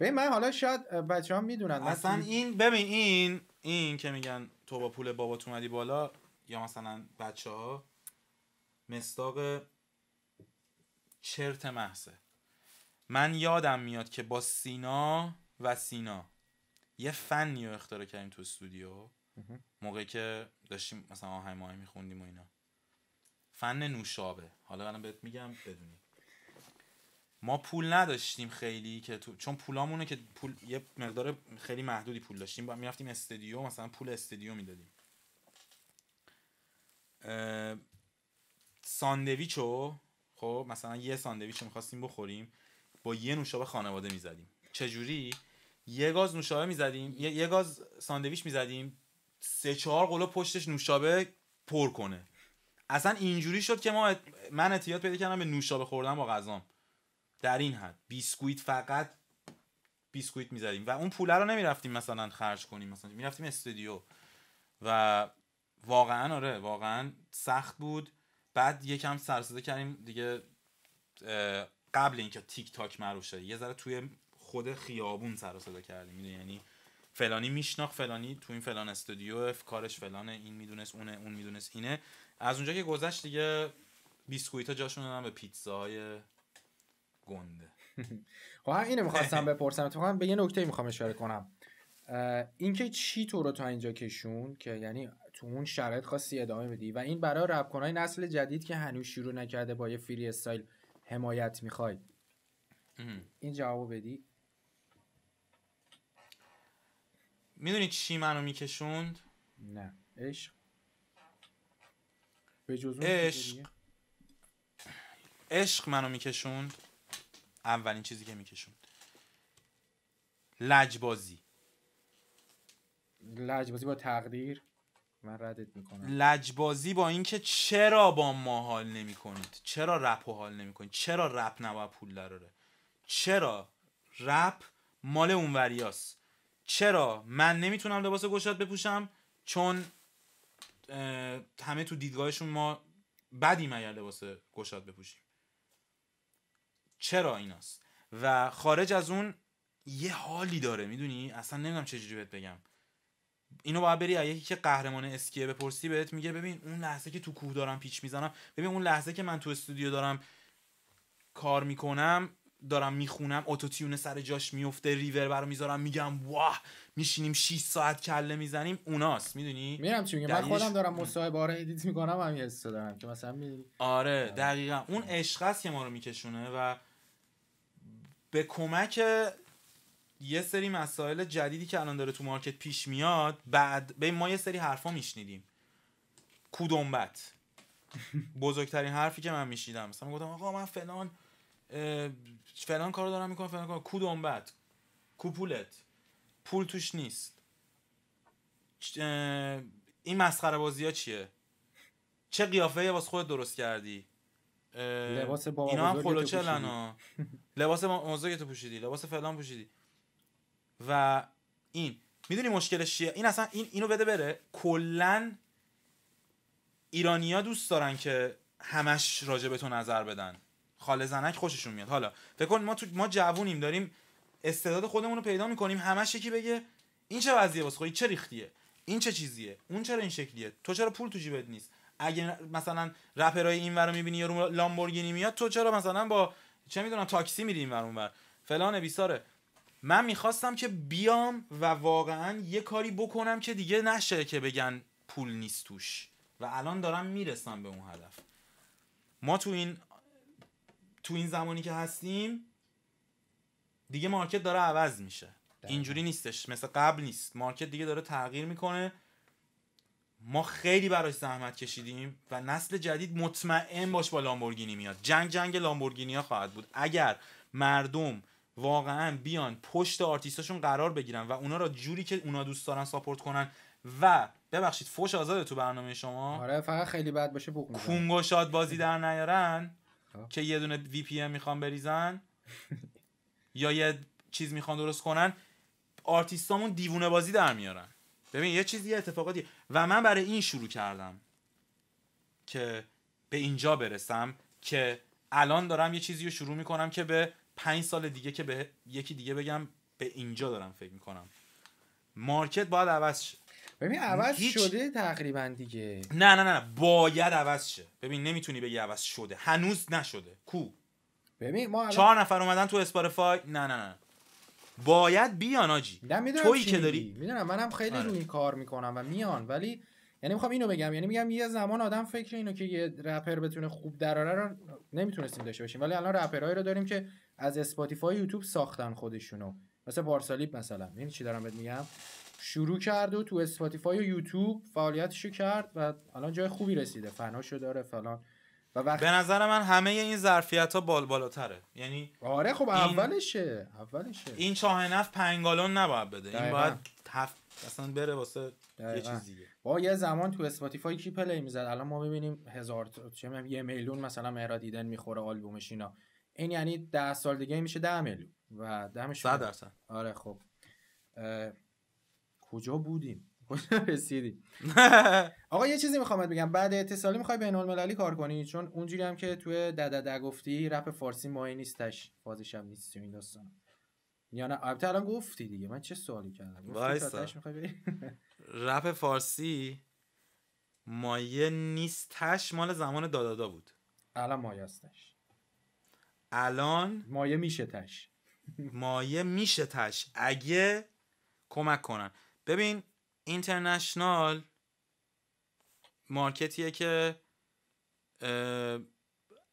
ببین من حالا شاید بچه ها میدونن اصلا این ببین این این که میگن تو با پول بابات اومدی بالا یا مثلا بچه ها مستاق چرت محسه من یادم میاد که با سینا و سینا یه فنی رو اختراع کردیم تو استودیو موقعی که داشتیم مثلا آهنگ ماهی میخوندیم و اینا فن نوشابه حالا الان بهت میگم بدونی ما پول نداشتیم خیلی که تو... چون پولامونه که پول یه مقدار خیلی محدودی پول داشتیم با میرفتیم استدیو مثلا پول استدیو میدادیم ساندویچ ساندویچو خب مثلا یه ساندویچ میخواستیم بخوریم با یه نوشابه خانواده میزدیم چجوری یه گاز نوشابه میزدیم یه, یه گاز ساندویچ میزدیم سه چهار قلو پشتش نوشابه پر کنه اصلا اینجوری شد که ما من اعتیاد پیدا کردم به نوشابه خوردن با غذام در این حد بیسکویت فقط بیسکویت میزدیم و اون پوله رو نمیرفتیم مثلا خرج کنیم مثلا میرفتیم استودیو و واقعا آره واقعا سخت بود بعد یکم سرسده کردیم دیگه قبل اینکه تیک تاک معروف شد یه ذره توی خود خیابون سر کردیم یعنی فلانی میشناخ فلانی تو این فلان استودیو کارش فلانه این میدونست اونه اون میدونست اینه از اونجا که گذشت دیگه بیسکویت ها جاشون به پیتزاهای گنده هم خب، اینه میخواستم بپرسم تو به یه نکته میخوام اشاره کنم اینکه چی تو رو تا اینجا کشون که یعنی تو اون شرایط خاصی ادامه بدی و این برای ربکنهای نسل جدید که هنوز شروع نکرده با یه فری استایل حمایت میخوای این جوابو بدی میدونی چی منو میکشوند نه عشق به عشق عشق منو میکشوند اولین چیزی که میکشون لجبازی لجبازی با تقدیر من ردت میکنم لجبازی با اینکه چرا با ما حال نمی چرا رپ و حال نمیکنید چرا رپ نباید پول دراره چرا رپ مال اونوریاست چرا من نمیتونم لباس گشاد بپوشم چون همه تو دیدگاهشون ما بدیم اگر لباس گشاد بپوشیم چرا ایناست و خارج از اون یه حالی داره میدونی اصلا نمیدونم چجوری بهت بگم اینو باید بری یکی که قهرمان اسکیه بپرسی بهت میگه ببین اون لحظه که تو کوه دارم پیچ میزنم ببین اون لحظه که من تو استودیو دارم کار میکنم دارم میخونم اتوتیون سر جاش میفته ریور برام میذارم میگم واه میشینیم 6 ساعت کله میزنیم اوناست میدونی میرم چی من خودم دارم مصاحبه آره ادیت میکنم همین استودیو دارم که مثلا آره،, آره دقیقا اون عشق که ما رو میکشونه و به کمک یه سری مسائل جدیدی که الان داره تو مارکت پیش میاد بعد به ما یه سری حرفا میشنیدیم کودنبت بزرگترین حرفی که من میشیدم مثلا گفتم آقا من فلان فلان کارو دارم میکنم فلان کار کوپولت پول توش نیست این مسخره بازی ها چیه چه قیافه واسه خودت درست کردی لباس بابا اینا هم لباس موزه تو پوشیدی لباس فلان پوشیدی و این میدونی مشکلش چیه این اصلا این اینو بده بره کلا ایرانیا دوست دارن که همش راجع به تو نظر بدن خاله زنک خوششون میاد حالا فکر کن ما تو ما جوونیم داریم استعداد خودمون رو پیدا میکنیم همش یکی بگه این چه وضعیه واسه چه ریختیه این چه چیزیه اون چرا این شکلیه تو چرا پول تو جیبت نیست اگه مثلا رپرای این رو میبینی یا لامبورگینی میاد تو چرا مثلا با چه میدونم تاکسی میریم ور اونور فلان بیساره من میخواستم که بیام و واقعا یه کاری بکنم که دیگه نشه که بگن پول نیست توش و الان دارم میرسم به اون هدف ما تو این تو این زمانی که هستیم دیگه مارکت داره عوض میشه اینجوری نیستش مثل قبل نیست مارکت دیگه داره تغییر میکنه ما خیلی براش زحمت کشیدیم و نسل جدید مطمئن باش با لامبورگینی میاد جنگ جنگ لامبورگینی ها خواهد بود اگر مردم واقعا بیان پشت آرتیستاشون قرار بگیرن و اونا را جوری که اونا دوست دارن ساپورت کنن و ببخشید فوش آزاده تو برنامه شما آره فقط خیلی بد باشه کونگو شاد بازی در نیارن که یه دونه وی پی میخوان بریزن یا یه چیز میخوان درست کنن آرتیستامون دیوونه بازی در میارن ببین یه چیزی اتفاقاتی و من برای این شروع کردم که به اینجا برسم که الان دارم یه چیزی رو شروع میکنم که به پنج سال دیگه که به یکی دیگه بگم به اینجا دارم فکر میکنم مارکت باید عوض شه ببین عوض شده تقریبا دیگه نه نه نه باید عوض شه ببین نمیتونی بگی عوض شده هنوز نشده کو ببین ما چهار نفر اومدن تو اسپارفای نه نه نه باید بیان آجی تویی که داری میدونم منم خیلی آره. این کار میکنم و میان ولی یعنی میخوام اینو بگم یعنی میگم یه زمان آدم فکر اینو که یه رپر بتونه خوب دراره رو نمیتونستیم داشته باشیم ولی الان رپرهایی رو داریم که از اسپاتیفای یوتیوب ساختن خودشونو مثل بارسالیب مثلا این چی دارم بهت میگم شروع کرد و تو اسپاتیفای و یوتیوب فعالیتشو کرد و الان جای خوبی رسیده فناشو داره فلان به نظر من همه این ظرفیت ها بال بالاتره یعنی آره خب اولشه اولشه این چاه نفت پنگالون نباید بده این باید هفت اصلا بره واسه یه چیز دیگه با یه زمان تو اسپاتیفای کی پلی میزد الان ما ببینیم هزار چه یه میلیون مثلا مهرا دیدن میخوره آلبومش اینا این یعنی ده سال دیگه میشه ده میلیون و دمش 100 درصد آره خب کجا بودیم کجا رسیدی آقا یه چیزی میخوام بگم بعد اتصالی میخوای بین المللی کار کنی چون اونجوری هم که توی ده گفتی رپ فارسی ماهی نیستش فازش هم نیست این داستان یا نه الان گفتی دیگه من چه سوالی کردم رپ فارسی مایه نیستش مال زمان دادادا بود الان مایه هستش الان مایه میشه تش مایه میشه تش اگه کمک کنن ببین اینترنشنال مارکتیه که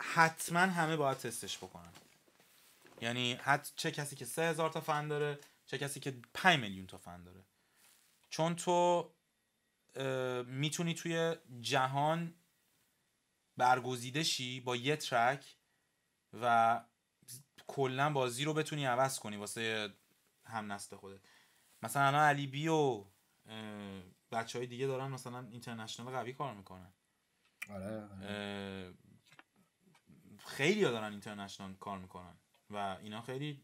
حتما همه باید تستش بکنن یعنی حت چه کسی که سه هزار تا فن داره چه کسی که 5 میلیون تا فن داره چون تو میتونی توی جهان برگزیده شی با یه ترک و کلا بازی رو بتونی عوض کنی واسه هم نسل خودت مثلا الان علی بچه های دیگه دارن مثلا اینترنشنال قوی کار میکنن آره, آره. خیلی ها دارن اینترنشنال کار میکنن و اینا خیلی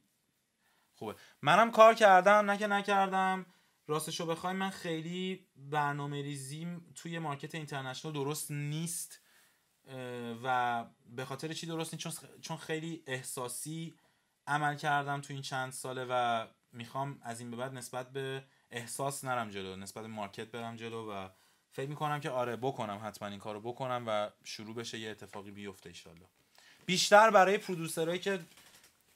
خوبه منم کار کردم نه که نکردم راستشو بخوای من خیلی برنامه ریزیم توی مارکت اینترنشنال درست نیست و به خاطر چی درست نیست چون خیلی احساسی عمل کردم تو این چند ساله و میخوام از این به بعد نسبت به احساس نرم جلو نسبت مارکت برم جلو و فکر میکنم که آره بکنم حتما این کارو بکنم و شروع بشه یه اتفاقی بیفته ایشالله بیشتر برای پرودوسرهایی که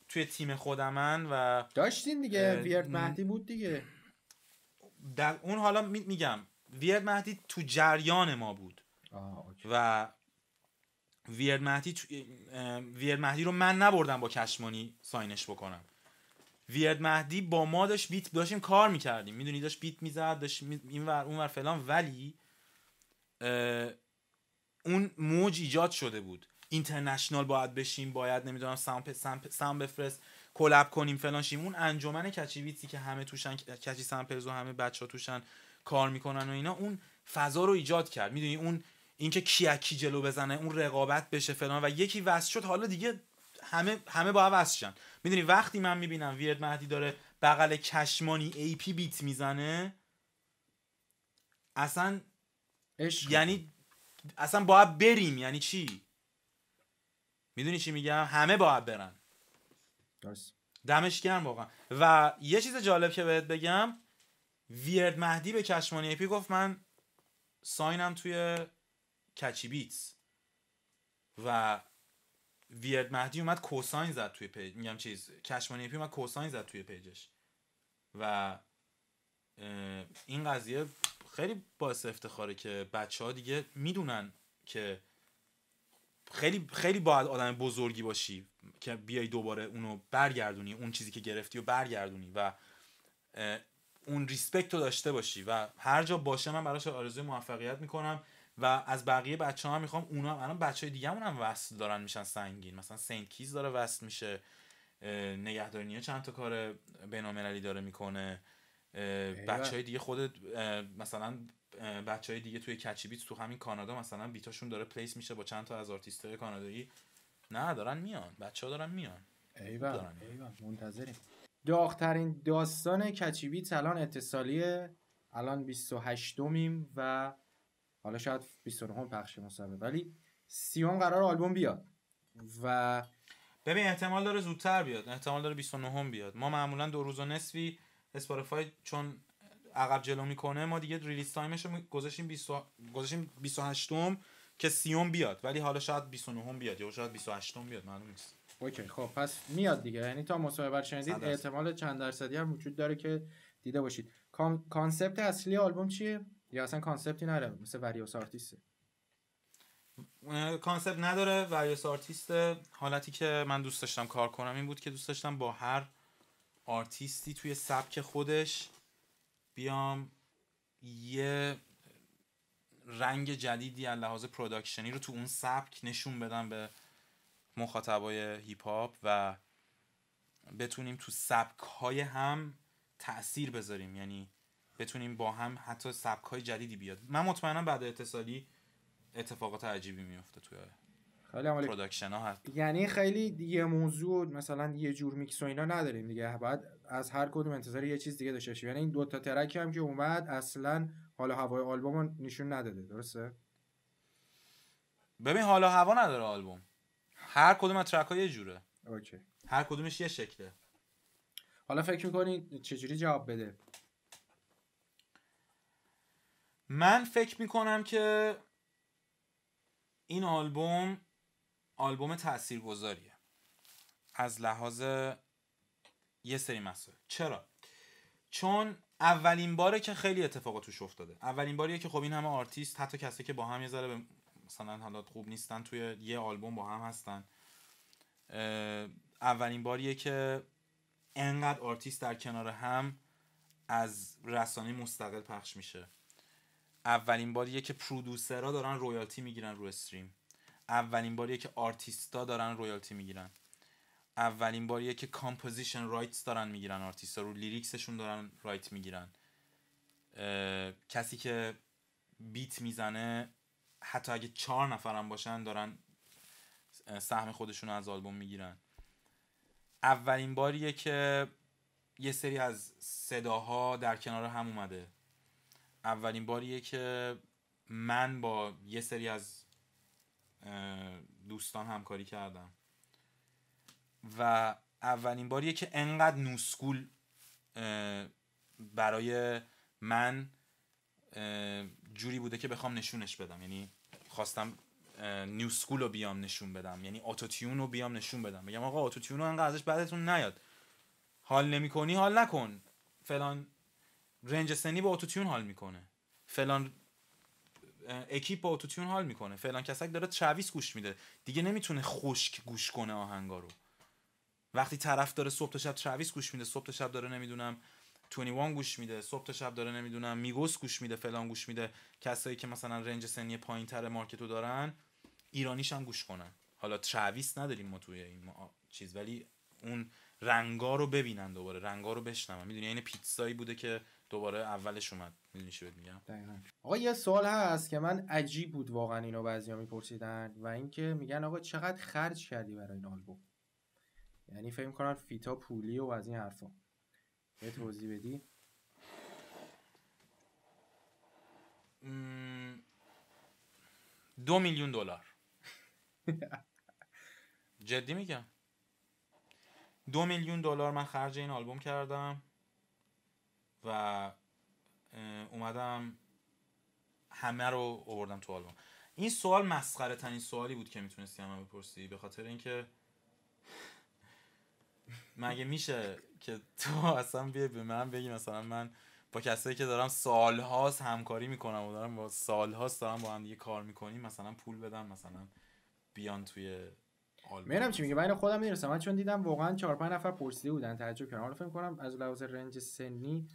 توی تیم خودمن و داشتین دیگه ویرد مهدی بود دیگه در اون حالا میگم ویرد مهدی تو جریان ما بود و ویرد مهدی, ویرد مهدی رو من نبردم با کشمانی ساینش بکنم ویرد مهدی با ما داشت بیت داشتیم کار میکردیم میدونی داشت بیت میزد داشت ور اینور اونور فلان ولی اون موج ایجاد شده بود اینترنشنال باید بشیم باید نمیدونم سم سم بفرست کلاب کنیم فلان شیم اون انجمن کچی بیتی که همه توشن کچی سمپلز و همه بچه ها توشن کار میکنن و اینا اون فضا رو ایجاد کرد میدونی اون اینکه کی جلو بزنه اون رقابت بشه فلان و یکی وصل شد حالا دیگه همه همه با شن میدونی وقتی من میبینم ویرد مهدی داره بغل کشمانی ای پی بیت میزنه اصلا یعنی اصلا باید بریم یعنی چی میدونی چی میگم همه باید برن درست دمش گرم واقعا و یه چیز جالب که بهت بگم ویرد مهدی به کشمانی پی گفت من ساینم توی کچی بیت و ویرد مهدی اومد کوساین زد توی پیج میگم چیز کشمانی پی اومد کوساین زد توی پیجش و این قضیه خیلی باعث افتخاره که بچه ها دیگه میدونن که خیلی خیلی باید آدم بزرگی باشی که بیای دوباره اونو برگردونی اون چیزی که گرفتی و برگردونی و اون ریسپکت رو داشته باشی و هر جا باشه من براش آرزوی موفقیت میکنم و از بقیه بچه ها هم میخوام اونا هم الان بچه های دیگه هم وصل دارن میشن سنگین مثلا سنت کیز داره وصل میشه نگهدارینیه چند تا کار بینامرالی داره میکنه بچه های دیگه خود مثلا بچه های دیگه توی کچی بیت تو همین کانادا مثلا بیتاشون داره پلیس میشه با چند تا از آرتیست های کانادایی نه دارن میان بچه ها دارن میان ایوان منتظریم داغترین داستان کچی بیت الان اتصالیه الان 28 و حالا شاید 29 پخش مسابقه ولی سیون قرار آلبوم بیاد و ببین احتمال داره زودتر بیاد احتمال داره 29 بیاد ما معمولا دو روز و نصفی اسپاتیفای چون عقب جلو میکنه ما دیگه ریلیز تایمش رو گذاشیم 20 گذاشیم 28 که سیون بیاد ولی حالا شاید 29 هم بیاد یا شاید 28 هم بیاد معلوم نیست اوکی خب پس میاد دیگه یعنی تا مصاحبه رو احتمال چند درصدی هم وجود داره که دیده باشید کانسپت اصلی آلبوم چیه یا اصلا کانسپتی نداره مثل وریوس آرتیسته کانسپت نداره وریوس آرتیست حالتی که من دوست داشتم کار کنم این بود که دوست داشتم با هر آرتیستی توی سبک خودش بیام یه رنگ جدیدی از لحاظ پروداکشنی رو تو اون سبک نشون بدم به مخاطبای هیپ هاپ و بتونیم تو سبک های هم تاثیر بذاریم یعنی بتونیم با هم حتی سبک های جدیدی بیاد من مطمئنم بعد اتصالی اتفاقات عجیبی میفته توی خیلی پروداکشن ها هست یعنی خیلی یه موضوع مثلا یه جور میکس و اینا نداریم دیگه بعد از هر کدوم انتظار یه چیز دیگه داشته یعنی این دوتا ترک هم که اومد اصلا حالا هوای آلبوم نشون نداده درسته ببین حالا هوا نداره آلبوم هر کدوم از ترک ها یه جوره اوکی هر کدومش یه شکله حالا فکر میکنی چجوری جواب بده من فکر میکنم که این آلبوم آلبوم تاثیرگذاریه از لحاظ یه سری مسائل چرا چون اولین باره که خیلی اتفاقات توش افتاده اولین باریه که خب این همه آرتیست حتی کسی که با هم یه ذره به مثلا حالات خوب نیستن توی یه آلبوم با هم هستن اولین باریه که انقدر آرتیست در کنار هم از رسانه مستقل پخش میشه اولین باریه که پرودوسرها دارن رویالتی میگیرن رو استریم اولین باریه که آرتیستا دارن رویالتی میگیرن اولین باریه که کامپوزیشن رایتس دارن میگیرن آرتیستا رو لیریکسشون دارن رایت میگیرن کسی که بیت میزنه حتی اگه چهار نفرم باشن دارن سهم خودشون رو از آلبوم میگیرن اولین باریه که یه سری از صداها در کنار هم اومده اولین باریه که من با یه سری از دوستان همکاری کردم و اولین باریه که انقدر نوسکول برای من جوری بوده که بخوام نشونش بدم یعنی خواستم نیو سکول رو بیام نشون بدم یعنی آتوتیون رو بیام نشون بدم بگم آقا آتوتیون رو انقدر ازش بعدتون نیاد حال نمیکنی حال نکن فلان رنج سنی با اتوتیون حال میکنه فلان اکیپ با اتوتیون حال میکنه فلان کسک داره چویس گوش میده دیگه نمیتونه خشک گوش کنه آهنگا رو وقتی طرف داره صبح تا شب چویس گوش میده صبح شب داره نمیدونم وان گوش میده صبح تا شب داره نمیدونم میگوس گوش میده فلان گوش میده کسایی که مثلا رنج سنی پایین تر مارکتو دارن ایرانیش هم گوش کنن حالا چویس نداریم ما توی این ما چیز ولی اون رنگا رو ببینن دوباره رنگا رو بشنون میدونی این یعنی پیتزایی بوده که دوباره اولش اومد میدونی چی میگم آقا یه سوال هست که من عجیب بود واقعا اینو بعضیا میپرسیدن و اینکه میگن آقا چقدر خرج کردی برای این آلبوم یعنی فکر کنن فیتا پولی و از این حرفا یه توضیح بدی دو میلیون دلار جدی میگم دو میلیون دلار من خرج این آلبوم کردم و اومدم همه رو آوردم تو آلبوم این سوال مسخره ترین سوالی بود که میتونستی همه بپرسی به خاطر اینکه مگه میشه که تو اصلا بیه به من بگی مثلا من با کسایی که دارم سالهاست همکاری میکنم و دارم با سالهاست دارم با هم کار میکنیم مثلا پول بدم مثلا بیان توی میرم چی میگه من خودم میرسم من چون دیدم واقعا 4 5 نفر پرسیده بودن تعجب کردم حالا فکر کنم از لحاظ رنج سنی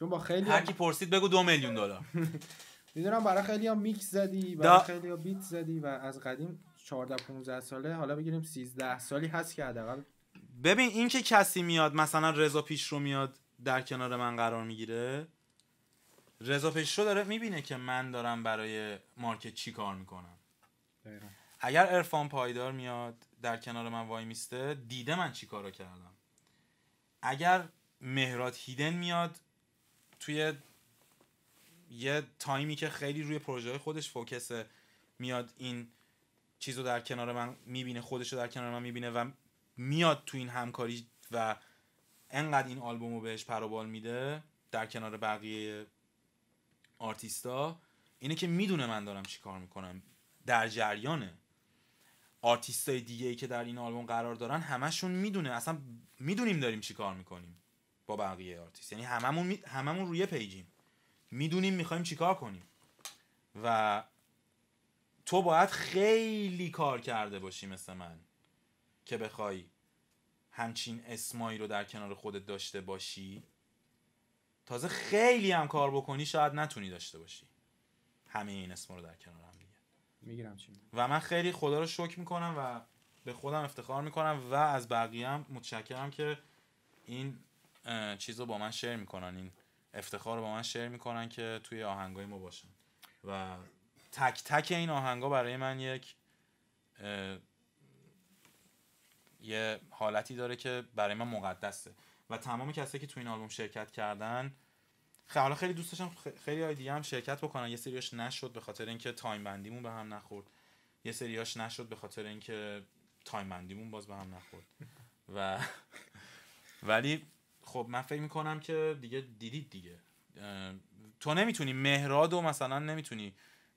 چون با خیلی هر کی پرسید بگو دو میلیون دلار میدونم برای خیلی ها میکس زدی برای دا... خیلی ها بیت زدی و از قدیم 14 15 ساله حالا بگیریم 13 سالی هست که حداقل ببین این که کسی میاد مثلا رضا پیش رو میاد در کنار من قرار میگیره رضا پیش رو داره میبینه که من دارم برای مارکت چی کار میکنم اگر ارفان پایدار میاد در کنار من وای میسته دیده من چی کارو کردم اگر مهرات هیدن میاد توی یه تایمی که خیلی روی پروژه خودش فوکسه میاد این چیز رو در کنار من میبینه خودش رو در کنار من میبینه و میاد تو این همکاری و انقدر این آلبوم رو بهش پروبال میده در کنار بقیه آرتیستا اینه که میدونه من دارم چی کار میکنم در جریانه آرتیستای دیگه ای که در این آلبوم قرار دارن همشون میدونه اصلا میدونیم داریم چی کار میکنیم با بقیه آرتیست یعنی هممون هممون روی پیجیم میدونیم میخوایم چیکار کنیم و تو باید خیلی کار کرده باشی مثل من که بخوای همچین اسمایی رو در کنار خودت داشته باشی تازه خیلی هم کار بکنی شاید نتونی داشته باشی همه این اسما رو در کنار هم دیگه میگیرم چی و من خیلی خدا رو شکر میکنم و به خودم افتخار میکنم و از بقیه هم متشکرم که این چیز رو با من شیر میکنن این افتخار رو با من شیر میکنن که توی آهنگای ما باشن و تک تک این آهنگا برای من یک یه حالتی داره که برای من مقدسه و تمام کسی که توی این آلبوم شرکت کردن حالا خیلی دوست داشتم خیلی های دیگه هم شرکت بکنن یه سریاش نشد به خاطر اینکه تایم بندیمون به هم نخورد یه سریاش نشد به خاطر اینکه تایم بندیمون باز به هم نخورد و ولی خب من فکر میکنم که دیگه دیدید دیگه تو نمیتونی مهراد و مثلا نمیتونی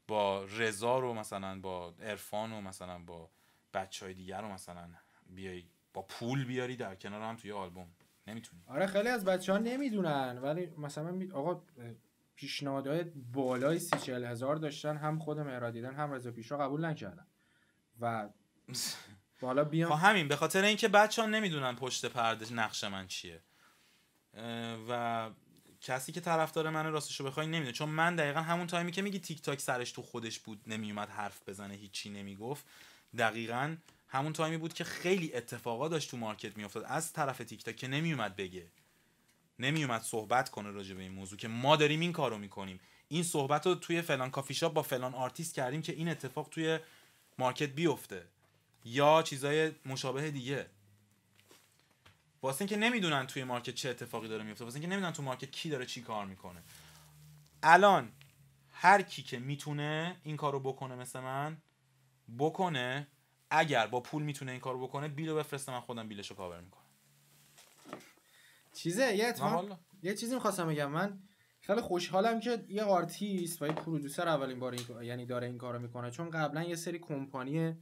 با رضا رو مثلا با عرفان و مثلا با بچه های دیگر رو مثلا بیای با پول بیاری در کنار هم توی آلبوم نمیتونی آره خیلی از بچه ها نمیدونن ولی مثلا آقا پیشنهادهای بالای سی چل هزار داشتن هم خود مهراد دیدن هم رضا پیشا قبول نکردن و بالا بیام خب همین به خاطر اینکه بچه ها نمیدونن پشت پرده نقش من چیه و کسی که طرفدار منه راستشو بخوای نمیده چون من دقیقا همون تایمی که میگی تیک تاک سرش تو خودش بود نمیومد حرف بزنه هیچی نمیگفت دقیقا همون تایمی بود که خیلی اتفاقا داشت تو مارکت میافتاد از طرف تیک تاک که نمیومد بگه نمیومد صحبت کنه راجع به این موضوع که ما داریم این کارو میکنیم این صحبت رو توی فلان کافی شاپ با فلان آرتیست کردیم که این اتفاق توی مارکت بیفته یا چیزای مشابه دیگه واسه اینکه نمیدونن توی مارکت چه اتفاقی داره میفته واسه اینکه نمیدونن تو مارکت کی داره چی کار میکنه الان هر کی که میتونه این کارو بکنه مثل من بکنه اگر با پول میتونه این کارو بکنه بیلو بفرسته من خودم بیلشو کاور میکنم چیزه یه اتفاق یه چیزی میخواستم بگم من خیلی خوشحالم که یه آرتیست و یه پرودوسر اولین بار این... یعنی داره این کارو میکنه چون قبلا یه سری کمپانی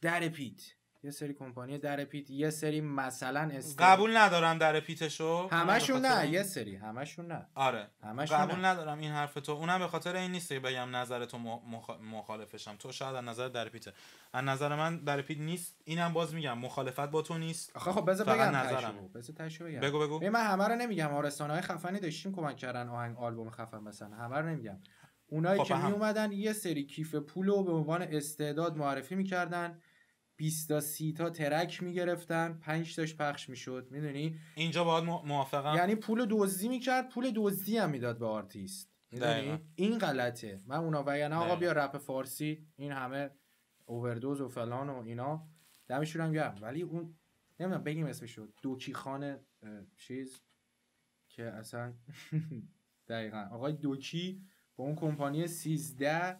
در پیت یه سری کمپانی در پیت یه سری مثلا استر... قبول ندارم در پیتشو همشون نه یه سری همشون نه آره همشون قبول نه. ندارم این حرف تو اونم به خاطر این نیست که بگم نظر تو مخ... مخالفشم تو شاید از نظر در پیته از نظر من در پیت نیست اینم باز میگم مخالفت با تو نیست آخه خب بذار بگم نظرم بذار بگم بگو بگو من همه رو نمیگم آرسانای های خفنی داشتیم کمک کردن آهنگ آلبوم خفن مثلا همه رو نمیگم اونایی خب، که هم. می اومدن یه سری کیف پول رو به عنوان استعداد معرفی میکردن 20 تا 30 تا ترک میگرفتن 5 تاش پخش میشد میدونی اینجا باید موافقم یعنی پول دزدی میکرد پول دزدی هم میداد به آرتیست میدونی این غلطه من اونا وگرنه یعنی آقا بیا رپ فارسی این همه اووردوز و فلان و اینا دمشون هم گرم ولی اون نمیدونم بگیم اسمش شد دوکی خان چیز که اصلا دقیقا آقای دوکی با اون کمپانی 13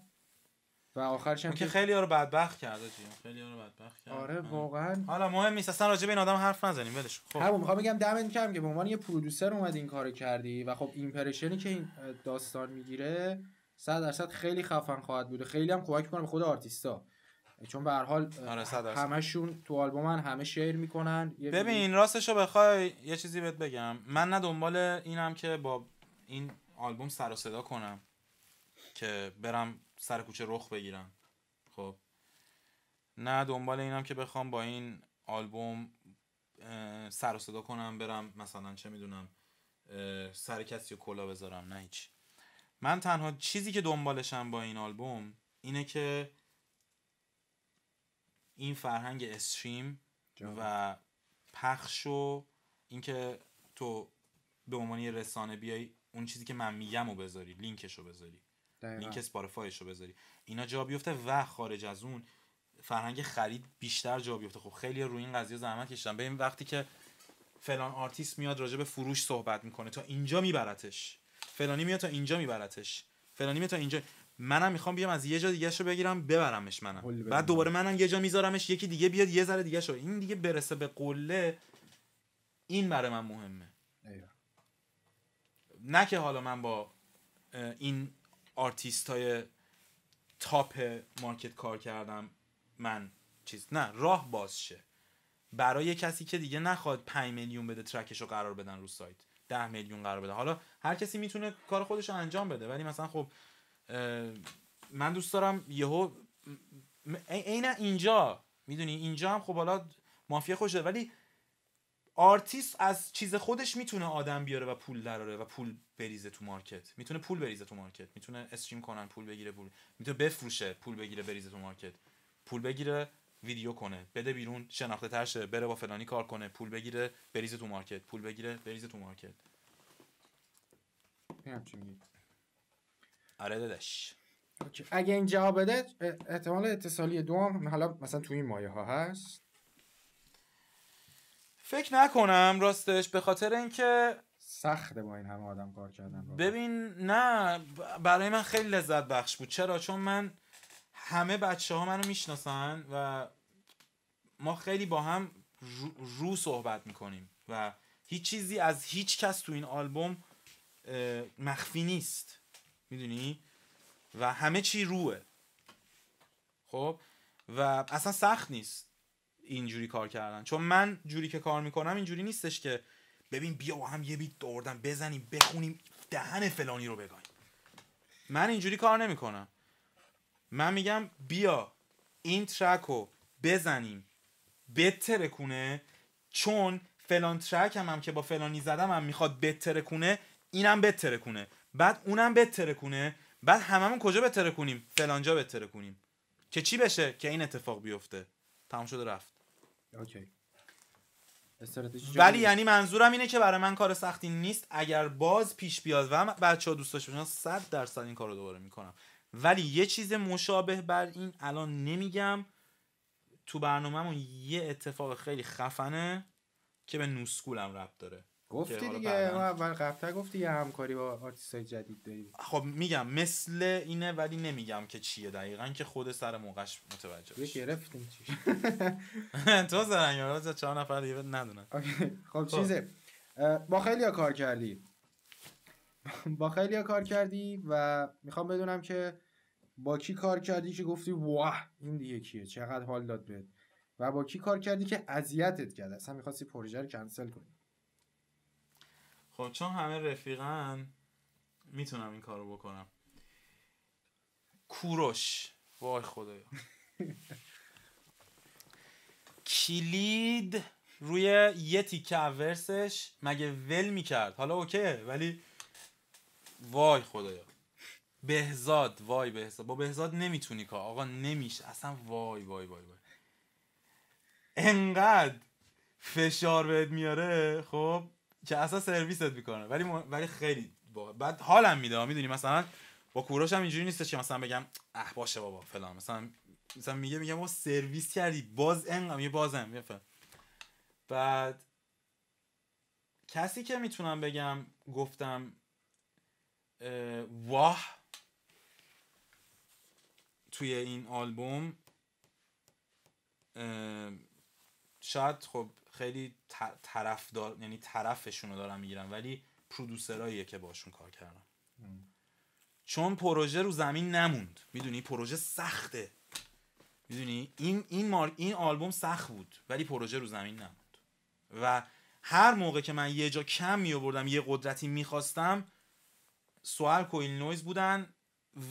و آخرش هم که خیلی ها رو بدبخت کرد خیلی بدبخت آره واقعا حالا مهم نیست اصلا راجع به این آدم حرف نزنیم ولش خب همون میخوام بگم دمت کم که به عنوان یه پرودوسر اومد این کارو کردی و خب ایمپرشنی که این داستان میگیره 100 درصد خیلی خفن خواهد بود خیلی هم کمک میکنه به خود آرتیستا چون به هر حال آره، همشون تو من همه شعر میکنن ببین ببین راستشو بخوای یه چیزی بهت بگم من نه دنبال اینم که با این آلبوم سر و صدا کنم که برم سر کوچه رخ بگیرم خب نه دنبال اینم که بخوام با این آلبوم سر و صدا کنم برم مثلا چه میدونم سر کسی و کلا بذارم نه هیچ من تنها چیزی که دنبالشم با این آلبوم اینه که این فرهنگ استریم و پخش و اینکه تو به عنوان رسانه بیای اون چیزی که من میگم و بذاری لینکش رو بذاری لینک اسپاتیفایش رو بذاری اینا جا بیفته و خارج از اون فرهنگ خرید بیشتر جا بیفته خب خیلی روی این قضیه زحمت کشیدن ببین وقتی که فلان آرتیست میاد راجع به فروش صحبت میکنه تا اینجا میبرتش فلانی میاد تا اینجا میبرتش فلانی میاد تا اینجا منم میخوام بیام از یه جا دیگه رو بگیرم ببرمش منم بعد دوباره منم یه جا میذارمش یکی دیگه بیاد یه ذره دیگه شو این دیگه برسه به قله این برای من مهمه نه که حالا من با این آرتیست های تاپ مارکت کار کردم من چیز نه راه باز شه برای کسی که دیگه نخواد 5 میلیون بده ترکش رو قرار بدن رو سایت ده میلیون قرار بده حالا هر کسی میتونه کار خودش رو انجام بده ولی مثلا خب من دوست دارم یهو عین اینجا میدونی اینجا هم خب حالا مافیا خوشه ولی آرتیست از چیز خودش میتونه آدم بیاره و پول دراره و پول بریزه تو مارکت میتونه پول بریزه تو مارکت میتونه استریم کنن پول بگیره پول میتونه بفروشه پول بگیره بریزه تو مارکت پول بگیره ویدیو کنه بده بیرون شناخته ترشه بره با فلانی کار کنه پول بگیره بریزه تو مارکت پول بگیره بریزه تو مارکت آره دادش اگه این جواب بده احتمال اتصالی دوام حالا مثلا تو این مایه ها هست فکر نکنم راستش به خاطر اینکه سخته با این همه آدم کار کردن ببین نه برای من خیلی لذت بخش بود چرا چون من همه بچه ها منو میشناسن و ما خیلی با هم رو, رو صحبت میکنیم و هیچ چیزی از هیچ کس تو این آلبوم مخفی نیست میدونی و همه چی روه خب و اصلا سخت نیست اینجوری کار کردن چون من جوری که کار میکنم اینجوری نیستش که ببین بیا و هم یه بیت دوردن بزنیم بخونیم دهن فلانی رو بگایم من اینجوری کار نمیکنم من میگم بیا این ترک رو بزنیم بتره کنه چون فلان ترک هم, که با فلانی زدم هم میخواد بتره کنه اینم بتره کنه بعد اونم بتره کنه بعد هممون کجا بتره کنیم فلانجا بتره کنیم که چی بشه که این اتفاق بیفته تمام شده رفت ولی یعنی منظورم اینه که برای من کار سختی نیست اگر باز پیش بیاد و بچه ها دوست داشته باشن 100 درصد این کار رو دوباره میکنم ولی یه چیز مشابه بر این الان نمیگم تو برنامهمون یه اتفاق خیلی خفنه که به نوسکولم ربط داره گفتی دیگه اول قبلا گفتی یه همکاری با های جدید داری خب میگم مثل اینه ولی نمیگم که چیه دقیقا که خود سر موقعش متوجه بشه گرفتیم چیش تو زرنگارا چهار نفر دیگه ندونن خب, خب چیزه با خیلی کار کردی با خیلی کار کردی و میخوام بدونم که با کی کار کردی که گفتی واه این دیگه کیه چقدر حال داد بهت و با کی کار کردی که اذیتت کرد اصلا میخواستی پروژه رو کنسل کنی خب چون همه رفیقن میتونم این کارو بکنم کوروش وای خدایا کلید روی یه تیکه مگه ول میکرد حالا اوکیه ولی وای خدایا بهزاد وای بهزاد با بهزاد نمیتونی کار آقا نمیشه اصلا وای وای وای وای انقدر فشار بهت میاره خب که اصلا سرویست میکنه ولی ولی خیلی با... بعد حالم میده میدونی مثلا با کوروش هم اینجوری نیست که مثلا بگم اه باشه بابا فلان مثلا مثلا میگه میگم با سرویس کردی باز انم یه بازم فلان بعد کسی که میتونم بگم گفتم واه توی این آلبوم شاید خب خیلی طرف دار... یعنی طرفشون رو دارم میگیرم ولی پرودوسرایی که باشون کار کردم چون پروژه رو زمین نموند میدونی پروژه سخته میدونی این این مار... این آلبوم سخت بود ولی پروژه رو زمین نموند و هر موقع که من یه جا کم می آوردم یه قدرتی میخواستم سوال کویل نویز بودن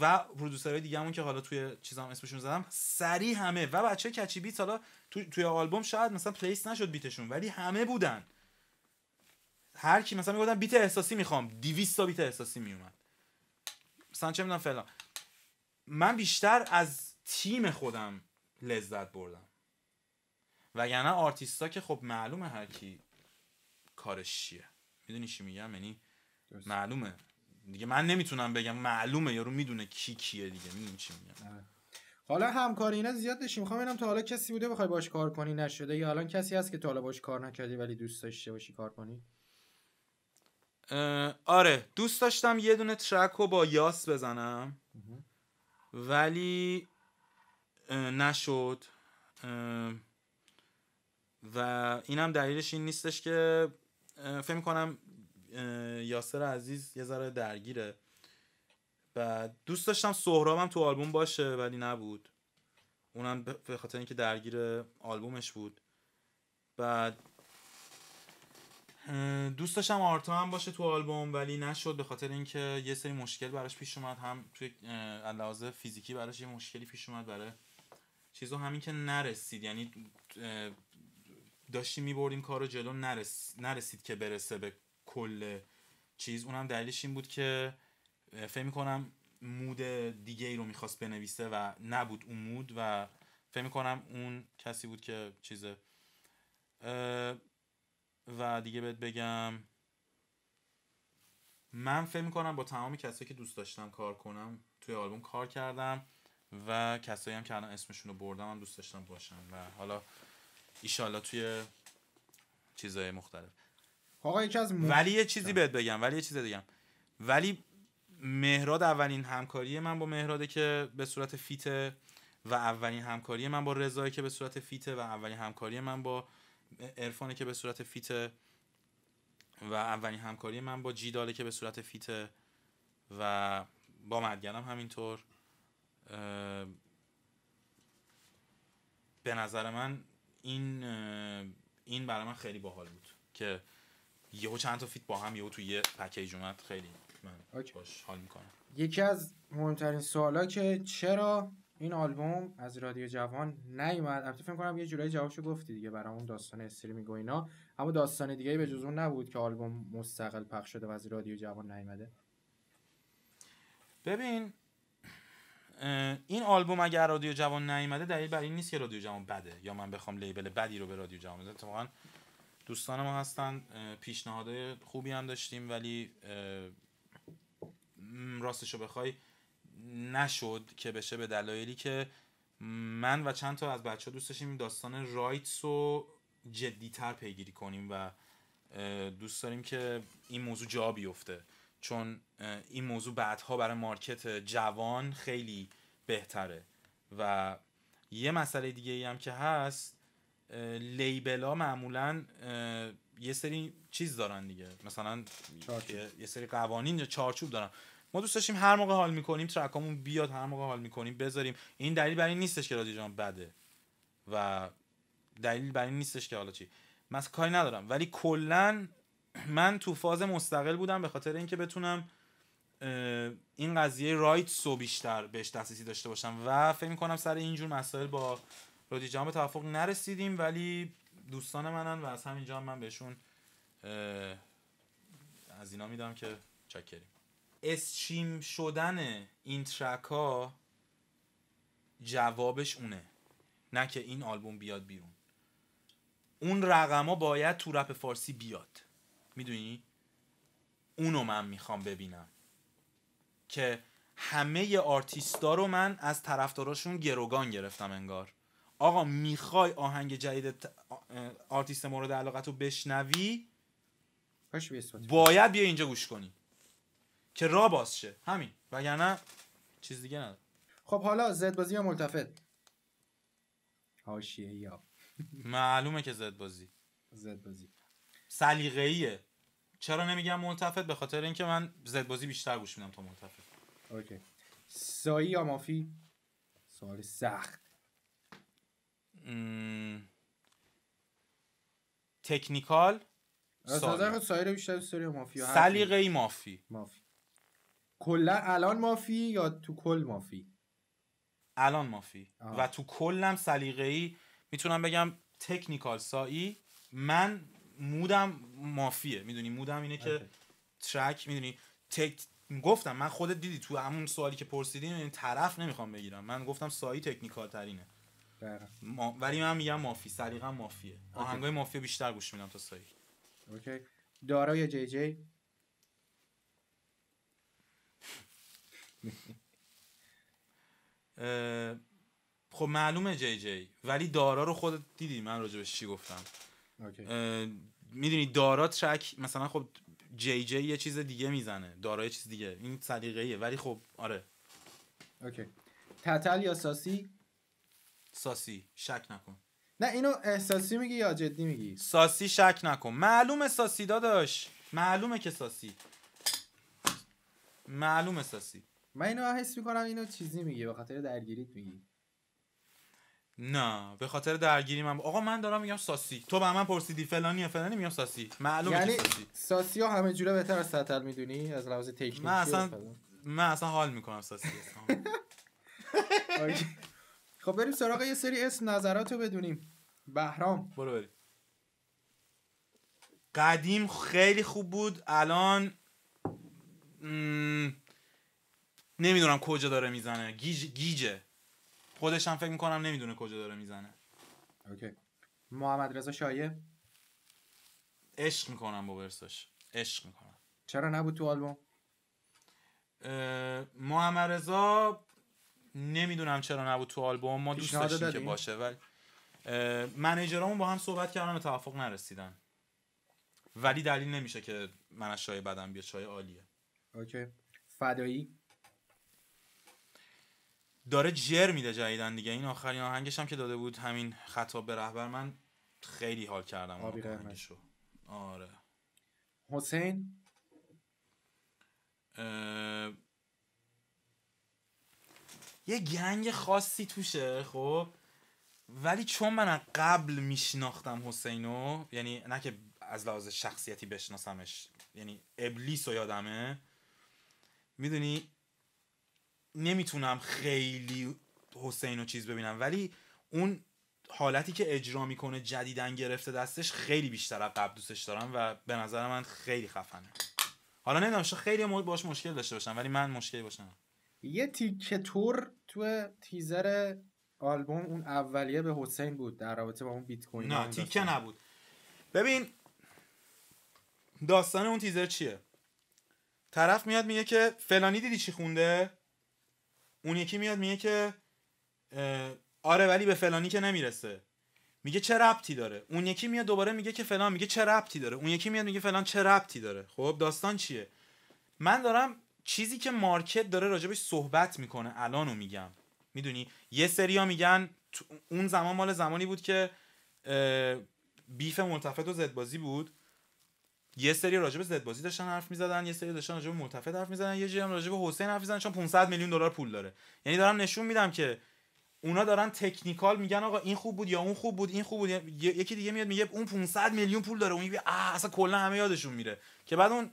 و پرودوسرهای دیگه‌مون که حالا توی چیزام اسمشون زدم سری همه و بچه کچی بیت حالا تو توی آلبوم شاید مثلا پلیس نشد بیتشون ولی همه بودن هر کی مثلا میگفتن بیت احساسی میخوام 200 تا بیت احساسی میومد مثلا چه میدونم فلان من بیشتر از تیم خودم لذت بردم وگرنه آرتیستا که خب معلومه هر کی کارش چیه میدونی چی میگم یعنی معلومه دیگه من نمیتونم بگم معلومه یارو میدونه کی کیه دیگه میدونی چی میگم آره. حالا همکاری اینا زیاد داشتی میخوام ببینم تا حالا کسی بوده بخوای باش کار کنی نشده یا الان کسی هست که تا حالا باش کار نکردی ولی دوست داشته باشی کار کنی آره دوست داشتم یه دونه ترک رو با یاس بزنم ولی نشد و اینم دلیلش این نیستش که فکر کنم یاسر عزیز یه ذره درگیره بعد دوست داشتم سهرابم تو آلبوم باشه ولی نبود اونم به خاطر اینکه درگیر آلبومش بود بعد دوست داشتم آرتا هم باشه تو آلبوم ولی نشد به خاطر اینکه یه سری مشکل براش پیش اومد هم توی لحاظ فیزیکی براش یه مشکلی پیش اومد برای چیزو همین که نرسید یعنی داشتیم میبردیم کار رو جلو نرس... نرسید که برسه به کل چیز اونم دلیلش این بود که فکر میکنم مود دیگه ای رو میخواست بنویسه و نبود اون مود و فکر میکنم اون کسی بود که چیزه و دیگه بهت بگم من فکر میکنم با تمام کسایی که دوست داشتم کار کنم توی آلبوم کار کردم و کسایی هم که الان اسمشون رو بردم هم دوست داشتم باشم و حالا ایشالله توی چیزهای مختلف آقا یکی از ولی یه چیزی بهت بگم ولی یه چیز بگم ولی مهراد اولین همکاری من با مهراده که به صورت فیت و اولین همکاری من با رضایی که به صورت فیت و اولین همکاری من با عرفانه که به صورت فیت و اولین همکاری من با جیداله که به صورت فیت و با مدگنم همینطور به نظر من این این برای من خیلی باحال بود که یهو چند تا فیت با هم یهو توی یه پکیج اومد خیلی من حال میکنم یکی از مهمترین سوالا که چرا این آلبوم از رادیو جوان نیومد البته فکر کنم یه جورایی جوابشو گفتی دیگه برای اون داستان استریمینگ و اینا اما داستان دیگه به جز اون نبود که آلبوم مستقل پخش شده و از رادیو جوان نیومده ببین این آلبوم اگر رادیو جوان نیومده دلیل بر این نیست که رادیو جوان بده یا من بخوام لیبل بدی رو به رادیو جوان بدم اتفاقا دوستان ما هستن پیشنهادهای خوبی هم داشتیم ولی راستشو بخوای نشد که بشه به دلایلی که من و چند تا از بچه ها دوست داشتیم داستان رایتس رو جدیتر پیگیری کنیم و دوست داریم که این موضوع جا بیفته چون این موضوع بعدها برای مارکت جوان خیلی بهتره و یه مسئله دیگه ای هم که هست لیبل ها معمولا یه سری چیز دارن دیگه مثلا یه سری قوانین یا چارچوب دارن ما دوست داشتیم هر موقع حال میکنیم ترکامون بیاد هر موقع حال میکنیم بذاریم این دلیل برای نیستش که رادیو جان بده و دلیل برای نیستش که حالا چی من کاری ندارم ولی کلا من تو فاز مستقل بودم به خاطر اینکه بتونم این قضیه رایت سو بیشتر بهش دسترسی داشته باشم و فکر میکنم سر اینجور مسائل با رادیو جان به توافق نرسیدیم ولی دوستان منن و از همینجا من بهشون از اینا میدم که چکریم استریم شدن این ترک ها جوابش اونه نه که این آلبوم بیاد بیرون اون ها باید تو رپ فارسی بیاد میدونی اونو من میخوام ببینم که همه آرتیستا رو من از طرفداراشون گروگان گرفتم انگار آقا میخوای آهنگ جدید آرتیست مورد علاقت رو بشنوی باید بیا اینجا گوش کنی که را باز شه همین وگرنه چیز دیگه نداره خب حالا زد بازی یا ملتفت حاشیه یا معلومه که زد بازی زد بازی سلیقه‌ایه چرا نمیگم ملتفت به خاطر اینکه من زد بازی بیشتر گوش میدم تا ملتفت اوکی سایی یا مافی سوال سخت تکنیکال سایی رو بیشتر مافی سلیقه مافی مافی کلا الان مافی یا تو کل مافی الان مافی و تو کلم سلیقه ای میتونم بگم تکنیکال سایی من مودم مافیه میدونی مودم اینه که ترک میدونی تک گفتم من خودت دیدی تو همون سوالی که پرسیدین این طرف نمیخوام بگیرم من گفتم سایی تکنیکال ترینه ما... ولی من میگم مافی سلیقم مافیه آهنگای مافیه بیشتر گوش میدم تا سایی اوکی دارای جی جی خب معلومه جی جی ولی دارا رو خودت دیدی من بهش چی گفتم میدونی دارا ترک مثلا خب جی جی یه چیز دیگه میزنه دارا یه چیز دیگه این ایه ولی خب آره اوکی تتل یا ساسی ساسی شک نکن نه اینو احساسی میگی یا جدی میگی ساسی شک نکن معلومه ساسی داداش معلومه که ساسی معلومه ساسی من اینو حس میکنم اینو چیزی میگی به خاطر درگیریت میگی نه به خاطر درگیری من آقا من دارم میگم ساسی تو به من پرسیدی فلانی یا فلانی میگم ساسی معلومه یعنی ساسی ساسی ها همه جوره بهتر از سطل میدونی از لحاظ تکنیکی من اصلا من اصلا حال میکنم ساسی خب بریم سراغ یه سری اسم نظراتو بدونیم بهرام برو بریم قدیم خیلی خوب بود الان نمیدونم کجا داره میزنه گیج گیجه خودش هم فکر میکنم نمیدونه کجا داره میزنه اوکی محمد رضا شایه عشق میکنم با ورساش عشق میکنم چرا نبود تو آلبوم محمد رضا نمیدونم چرا نبود تو آلبوم ما دوست داشتیم که باشه ولی منیجرامون با هم صحبت کردن و توافق نرسیدن ولی دلیل نمیشه که من از شایه بدم بیاد شایه عالیه اوکی فدایی داره جر میده جدیدن دیگه این آخرین آهنگش هم که داده بود همین خطاب به رهبر من خیلی حال کردم آبی آره حسین یه گنگ خاصی توشه خب ولی چون من از قبل میشناختم حسینو یعنی نه که از لحاظ شخصیتی بشناسمش یعنی ابلیس و یادمه میدونی نمیتونم خیلی حسین و چیز ببینم ولی اون حالتی که اجرا میکنه جدیدن گرفته دستش خیلی بیشتر از قبل دوستش دارم و به نظر من خیلی خفنه حالا نمیدونم شو خیلی مورد باش مشکل داشته باشم ولی من مشکلی باشم یه تیکه تور تو تیزر آلبوم اون اولیه به حسین بود در رابطه با اون بیت کوین نه تیکه نبود ببین داستان اون تیزر چیه طرف میاد میگه که فلانی دیدی چی خونده اون یکی میاد میگه که آره ولی به فلانی که نمیرسه میگه چه ربطی داره اون یکی میاد دوباره میگه که فلان میگه چه ربطی داره اون یکی میاد میگه فلان چه ربطی داره خب داستان چیه من دارم چیزی که مارکت داره راجبش صحبت میکنه الانو میگم میدونی یه سریا میگن اون زمان مال زمانی بود که بیف ملتفت و زدبازی بود یه سری راجب به بازی داشتن حرف میزدن یه سری داشتن راجب حرف میزدن یه سری هم حسین حرف میزدن چون 500 میلیون دلار پول داره یعنی دارم نشون میدم که اونا دارن تکنیکال میگن آقا این خوب بود یا اون خوب بود این خوب بود یکی دیگه میاد میگه اون 500 میلیون پول داره اون اصلا کلا همه یادشون میره که بعد اون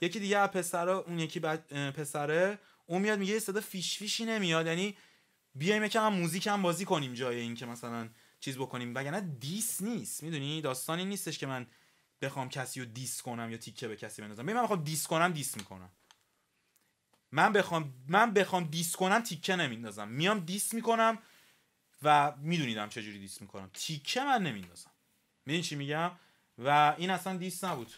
یکی دیگه پسرا اون یکی بعد پسره اون میاد میگه صدا فیش فیشی نمیاد یعنی بیایم یکم هم موزیک هم بازی کنیم جای اینکه که مثلا چیز بکنیم وگرنه دیس نیست میدونی داستانی نیستش که من بخوام کسی رو دیس کنم یا تیکه به کسی بندازم من بخوام دیس کنم دیس میکنم من بخوام من بخوام دیس کنم تیکه نمیندازم میام دیس میکنم و میدونیدم چجوری دیس میکنم تیکه من نمیندازم میدونی چی میگم و این اصلا دیس نبود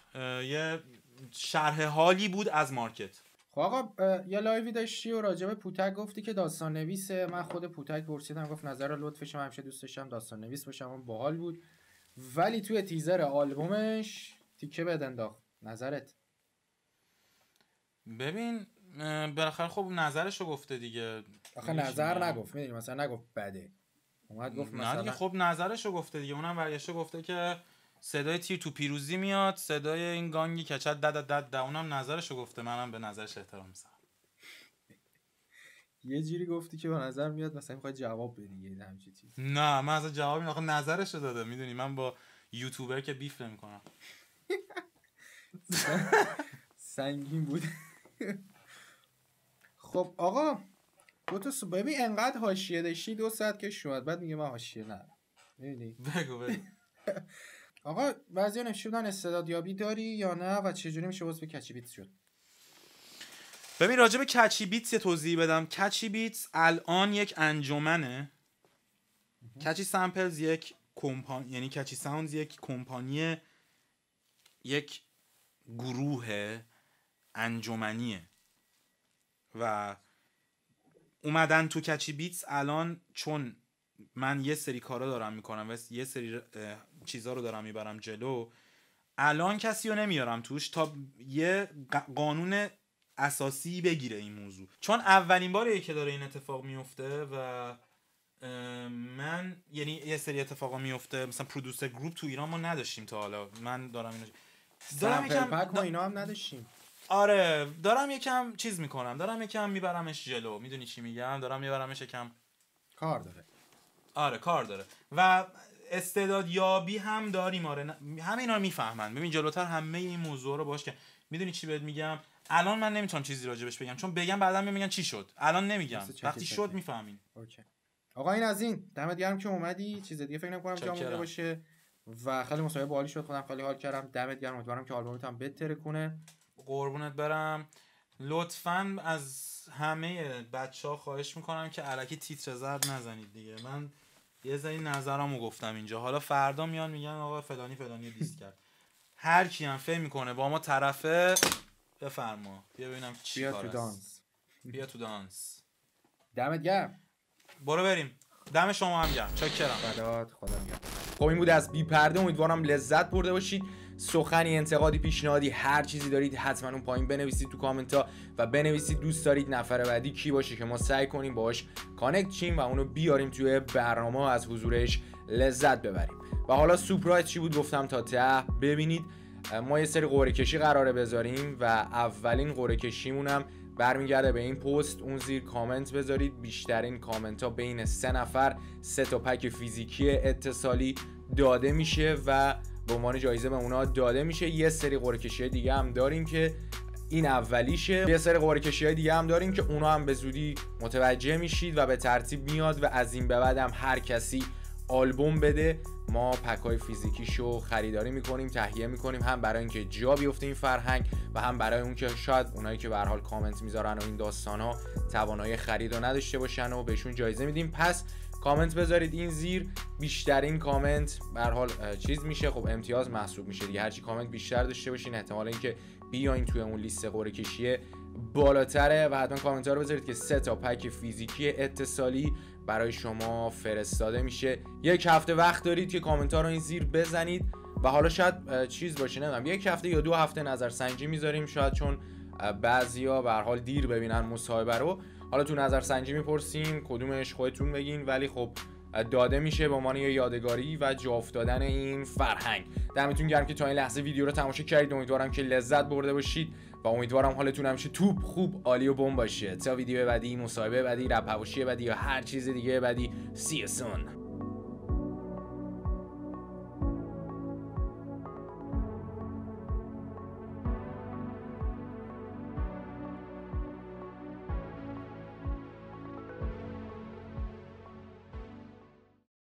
یه شرح حالی بود از مارکت خب آقا یه لایوی داشتی و راجب پوتک گفتی که داستان نویسه من خود پوتک پرسیدم گفت نظر لطفش همیشه دوست داشتم داستان نویس باشم اون باحال بود ولی توی تیزر آلبومش تیکه بد انداخت نظرت ببین بالاخره خب نظرشو گفته دیگه آخه نظر نگفت میدونی مثلا نگفت بده اومد گفت مثلا نه دیگه خب نظرشو گفته دیگه اونم برگشته گفته که صدای تیر تو پیروزی میاد صدای این گانگی کچت دد دد دد اونم نظرشو گفته منم به نظرش احترام میذارم یه جوری گفتی که به نظر میاد مثلا میخوای جواب بدی یه همچین چیز نه من اصلا جواب آخه نظرشو داده میدونی من با یوتیوبر که بیف نمیکنم سنگین بود خب آقا دو تا ببین انقدر حاشیه داشتی دو ساعت که شد بعد میگه من حاشیه ندارم میبینی بگو بگو آقا بعضی نمیشه بودن استعدادیابی داری یا نه و چجوری میشه به کچی بیت شد ببین راجع به کچی بیتس یه توضیح بدم کچی بیتس الان یک انجمنه کچی سامپلز یک کمپانی یعنی کچی ساوندز یک کمپانی یک گروه انجمنیه و اومدن تو کچی بیتس الان چون من یه سری کارا دارم میکنم و یه سری چیزا رو دارم میبرم جلو الان کسی رو نمیارم توش تا یه قانون اساسی بگیره این موضوع چون اولین باریه که داره این اتفاق میفته و من یعنی یه سری اتفاقا میفته مثلا پرودوسر گروپ تو ایران ما نداشتیم تا حالا من دارم اینو دارم یکم اینا هم نداشتیم آره دارم یکم چیز میکنم دارم یکم میبرمش جلو میدونی چی میگم دارم میبرمش یکم کار داره آره کار داره و استعداد یابی هم داریم آره همه اینا رو میفهمن ببین جلوتر همه این موضوع رو باش که میدونی چی بهت میگم الان من نمیتونم چیزی راجع بهش بگم چون بگم بعدا میگن چی شد الان نمیگم وقتی شد میفهمین اوکی آقا این از این دمت گرم که اومدی چیز دیگه فکر نکنم باشه و خیلی مصاحبه عالی شد خودم خیلی حال کردم دمت گرم امیدوارم که آلبومت هم بهتره کنه قربونت برم لطفا از همه بچه ها خواهش میکنم که علکی تیتر زرد نزنید دیگه من یه زنی نظرامو گفتم اینجا حالا فردا میان میگن آقا فلانی فلانی دیست کرد هر کی هم فهم میکنه با ما طرفه بفرما بیا ببینم چی بیا تو بیا تو دانس دمت گرم برو بریم دم شما هم گرم چاکرم فدات خدا گرم خب این بود از بی پرده امیدوارم لذت برده باشید سخنی انتقادی پیشنهادی هر چیزی دارید حتما اون پایین بنویسید تو کامنت ها و بنویسید دوست دارید نفر بعدی کی باشه که ما سعی کنیم باش کانکت چیم و اونو بیاریم توی برنامه و از حضورش لذت ببریم و حالا سوپرایز چی بود گفتم تا ته ببینید ما یه سری قوره کشی قراره بذاریم و اولین قوره کشیمون هم برمیگرده به این پست اون زیر کامنت بذارید بیشترین کامنت ها بین سه نفر سه تا پک فیزیکی اتصالی داده میشه و به عنوان جایزه به اونا داده میشه یه سری قوره کشی دیگه هم داریم که این اولیشه یه سری قوره کشی های دیگه هم داریم که اونا هم به زودی متوجه میشید و به ترتیب میاد و از این به بعد هم هر کسی آلبوم بده ما پک پکای فیزیکیشو خریداری میکنیم تهیه میکنیم هم برای اینکه جا بیفته این فرهنگ و هم برای اون که شاید اونایی که به حال کامنت میذارن و این داستان ها توانایی خرید رو نداشته باشن و بهشون جایزه میدیم پس کامنت بذارید این زیر بیشترین کامنت به حال چیز میشه خب امتیاز محسوب میشه دیگه هرچی کامنت بیشتر داشته باشین احتمال اینکه بیاین توی اون لیست قرعه کشیه بالاتره و حتما کامنت بذارید که سه تا پک فیزیکی اتصالی برای شما فرستاده میشه یک هفته وقت دارید که کامنت ها رو این زیر بزنید و حالا شاید چیز باشه نمیدونم یک هفته یا دو هفته نظر سنجی میذاریم شاید چون بعضیا به حال دیر ببینن مصاحبه رو حالا تو نظر سنجی میپرسیم کدومش خودتون بگین ولی خب داده میشه به عنوان یادگاری و جا افتادن این فرهنگ دمتون گرم که تا این لحظه ویدیو رو تماشا کردید امیدوارم که لذت برده باشید و امیدوارم حالتون همیشه توپ خوب عالی و بم باشه تا ویدیو بعدی مصاحبه بعدی رپ بعدی یا هر چیز دیگه بعدی سی سون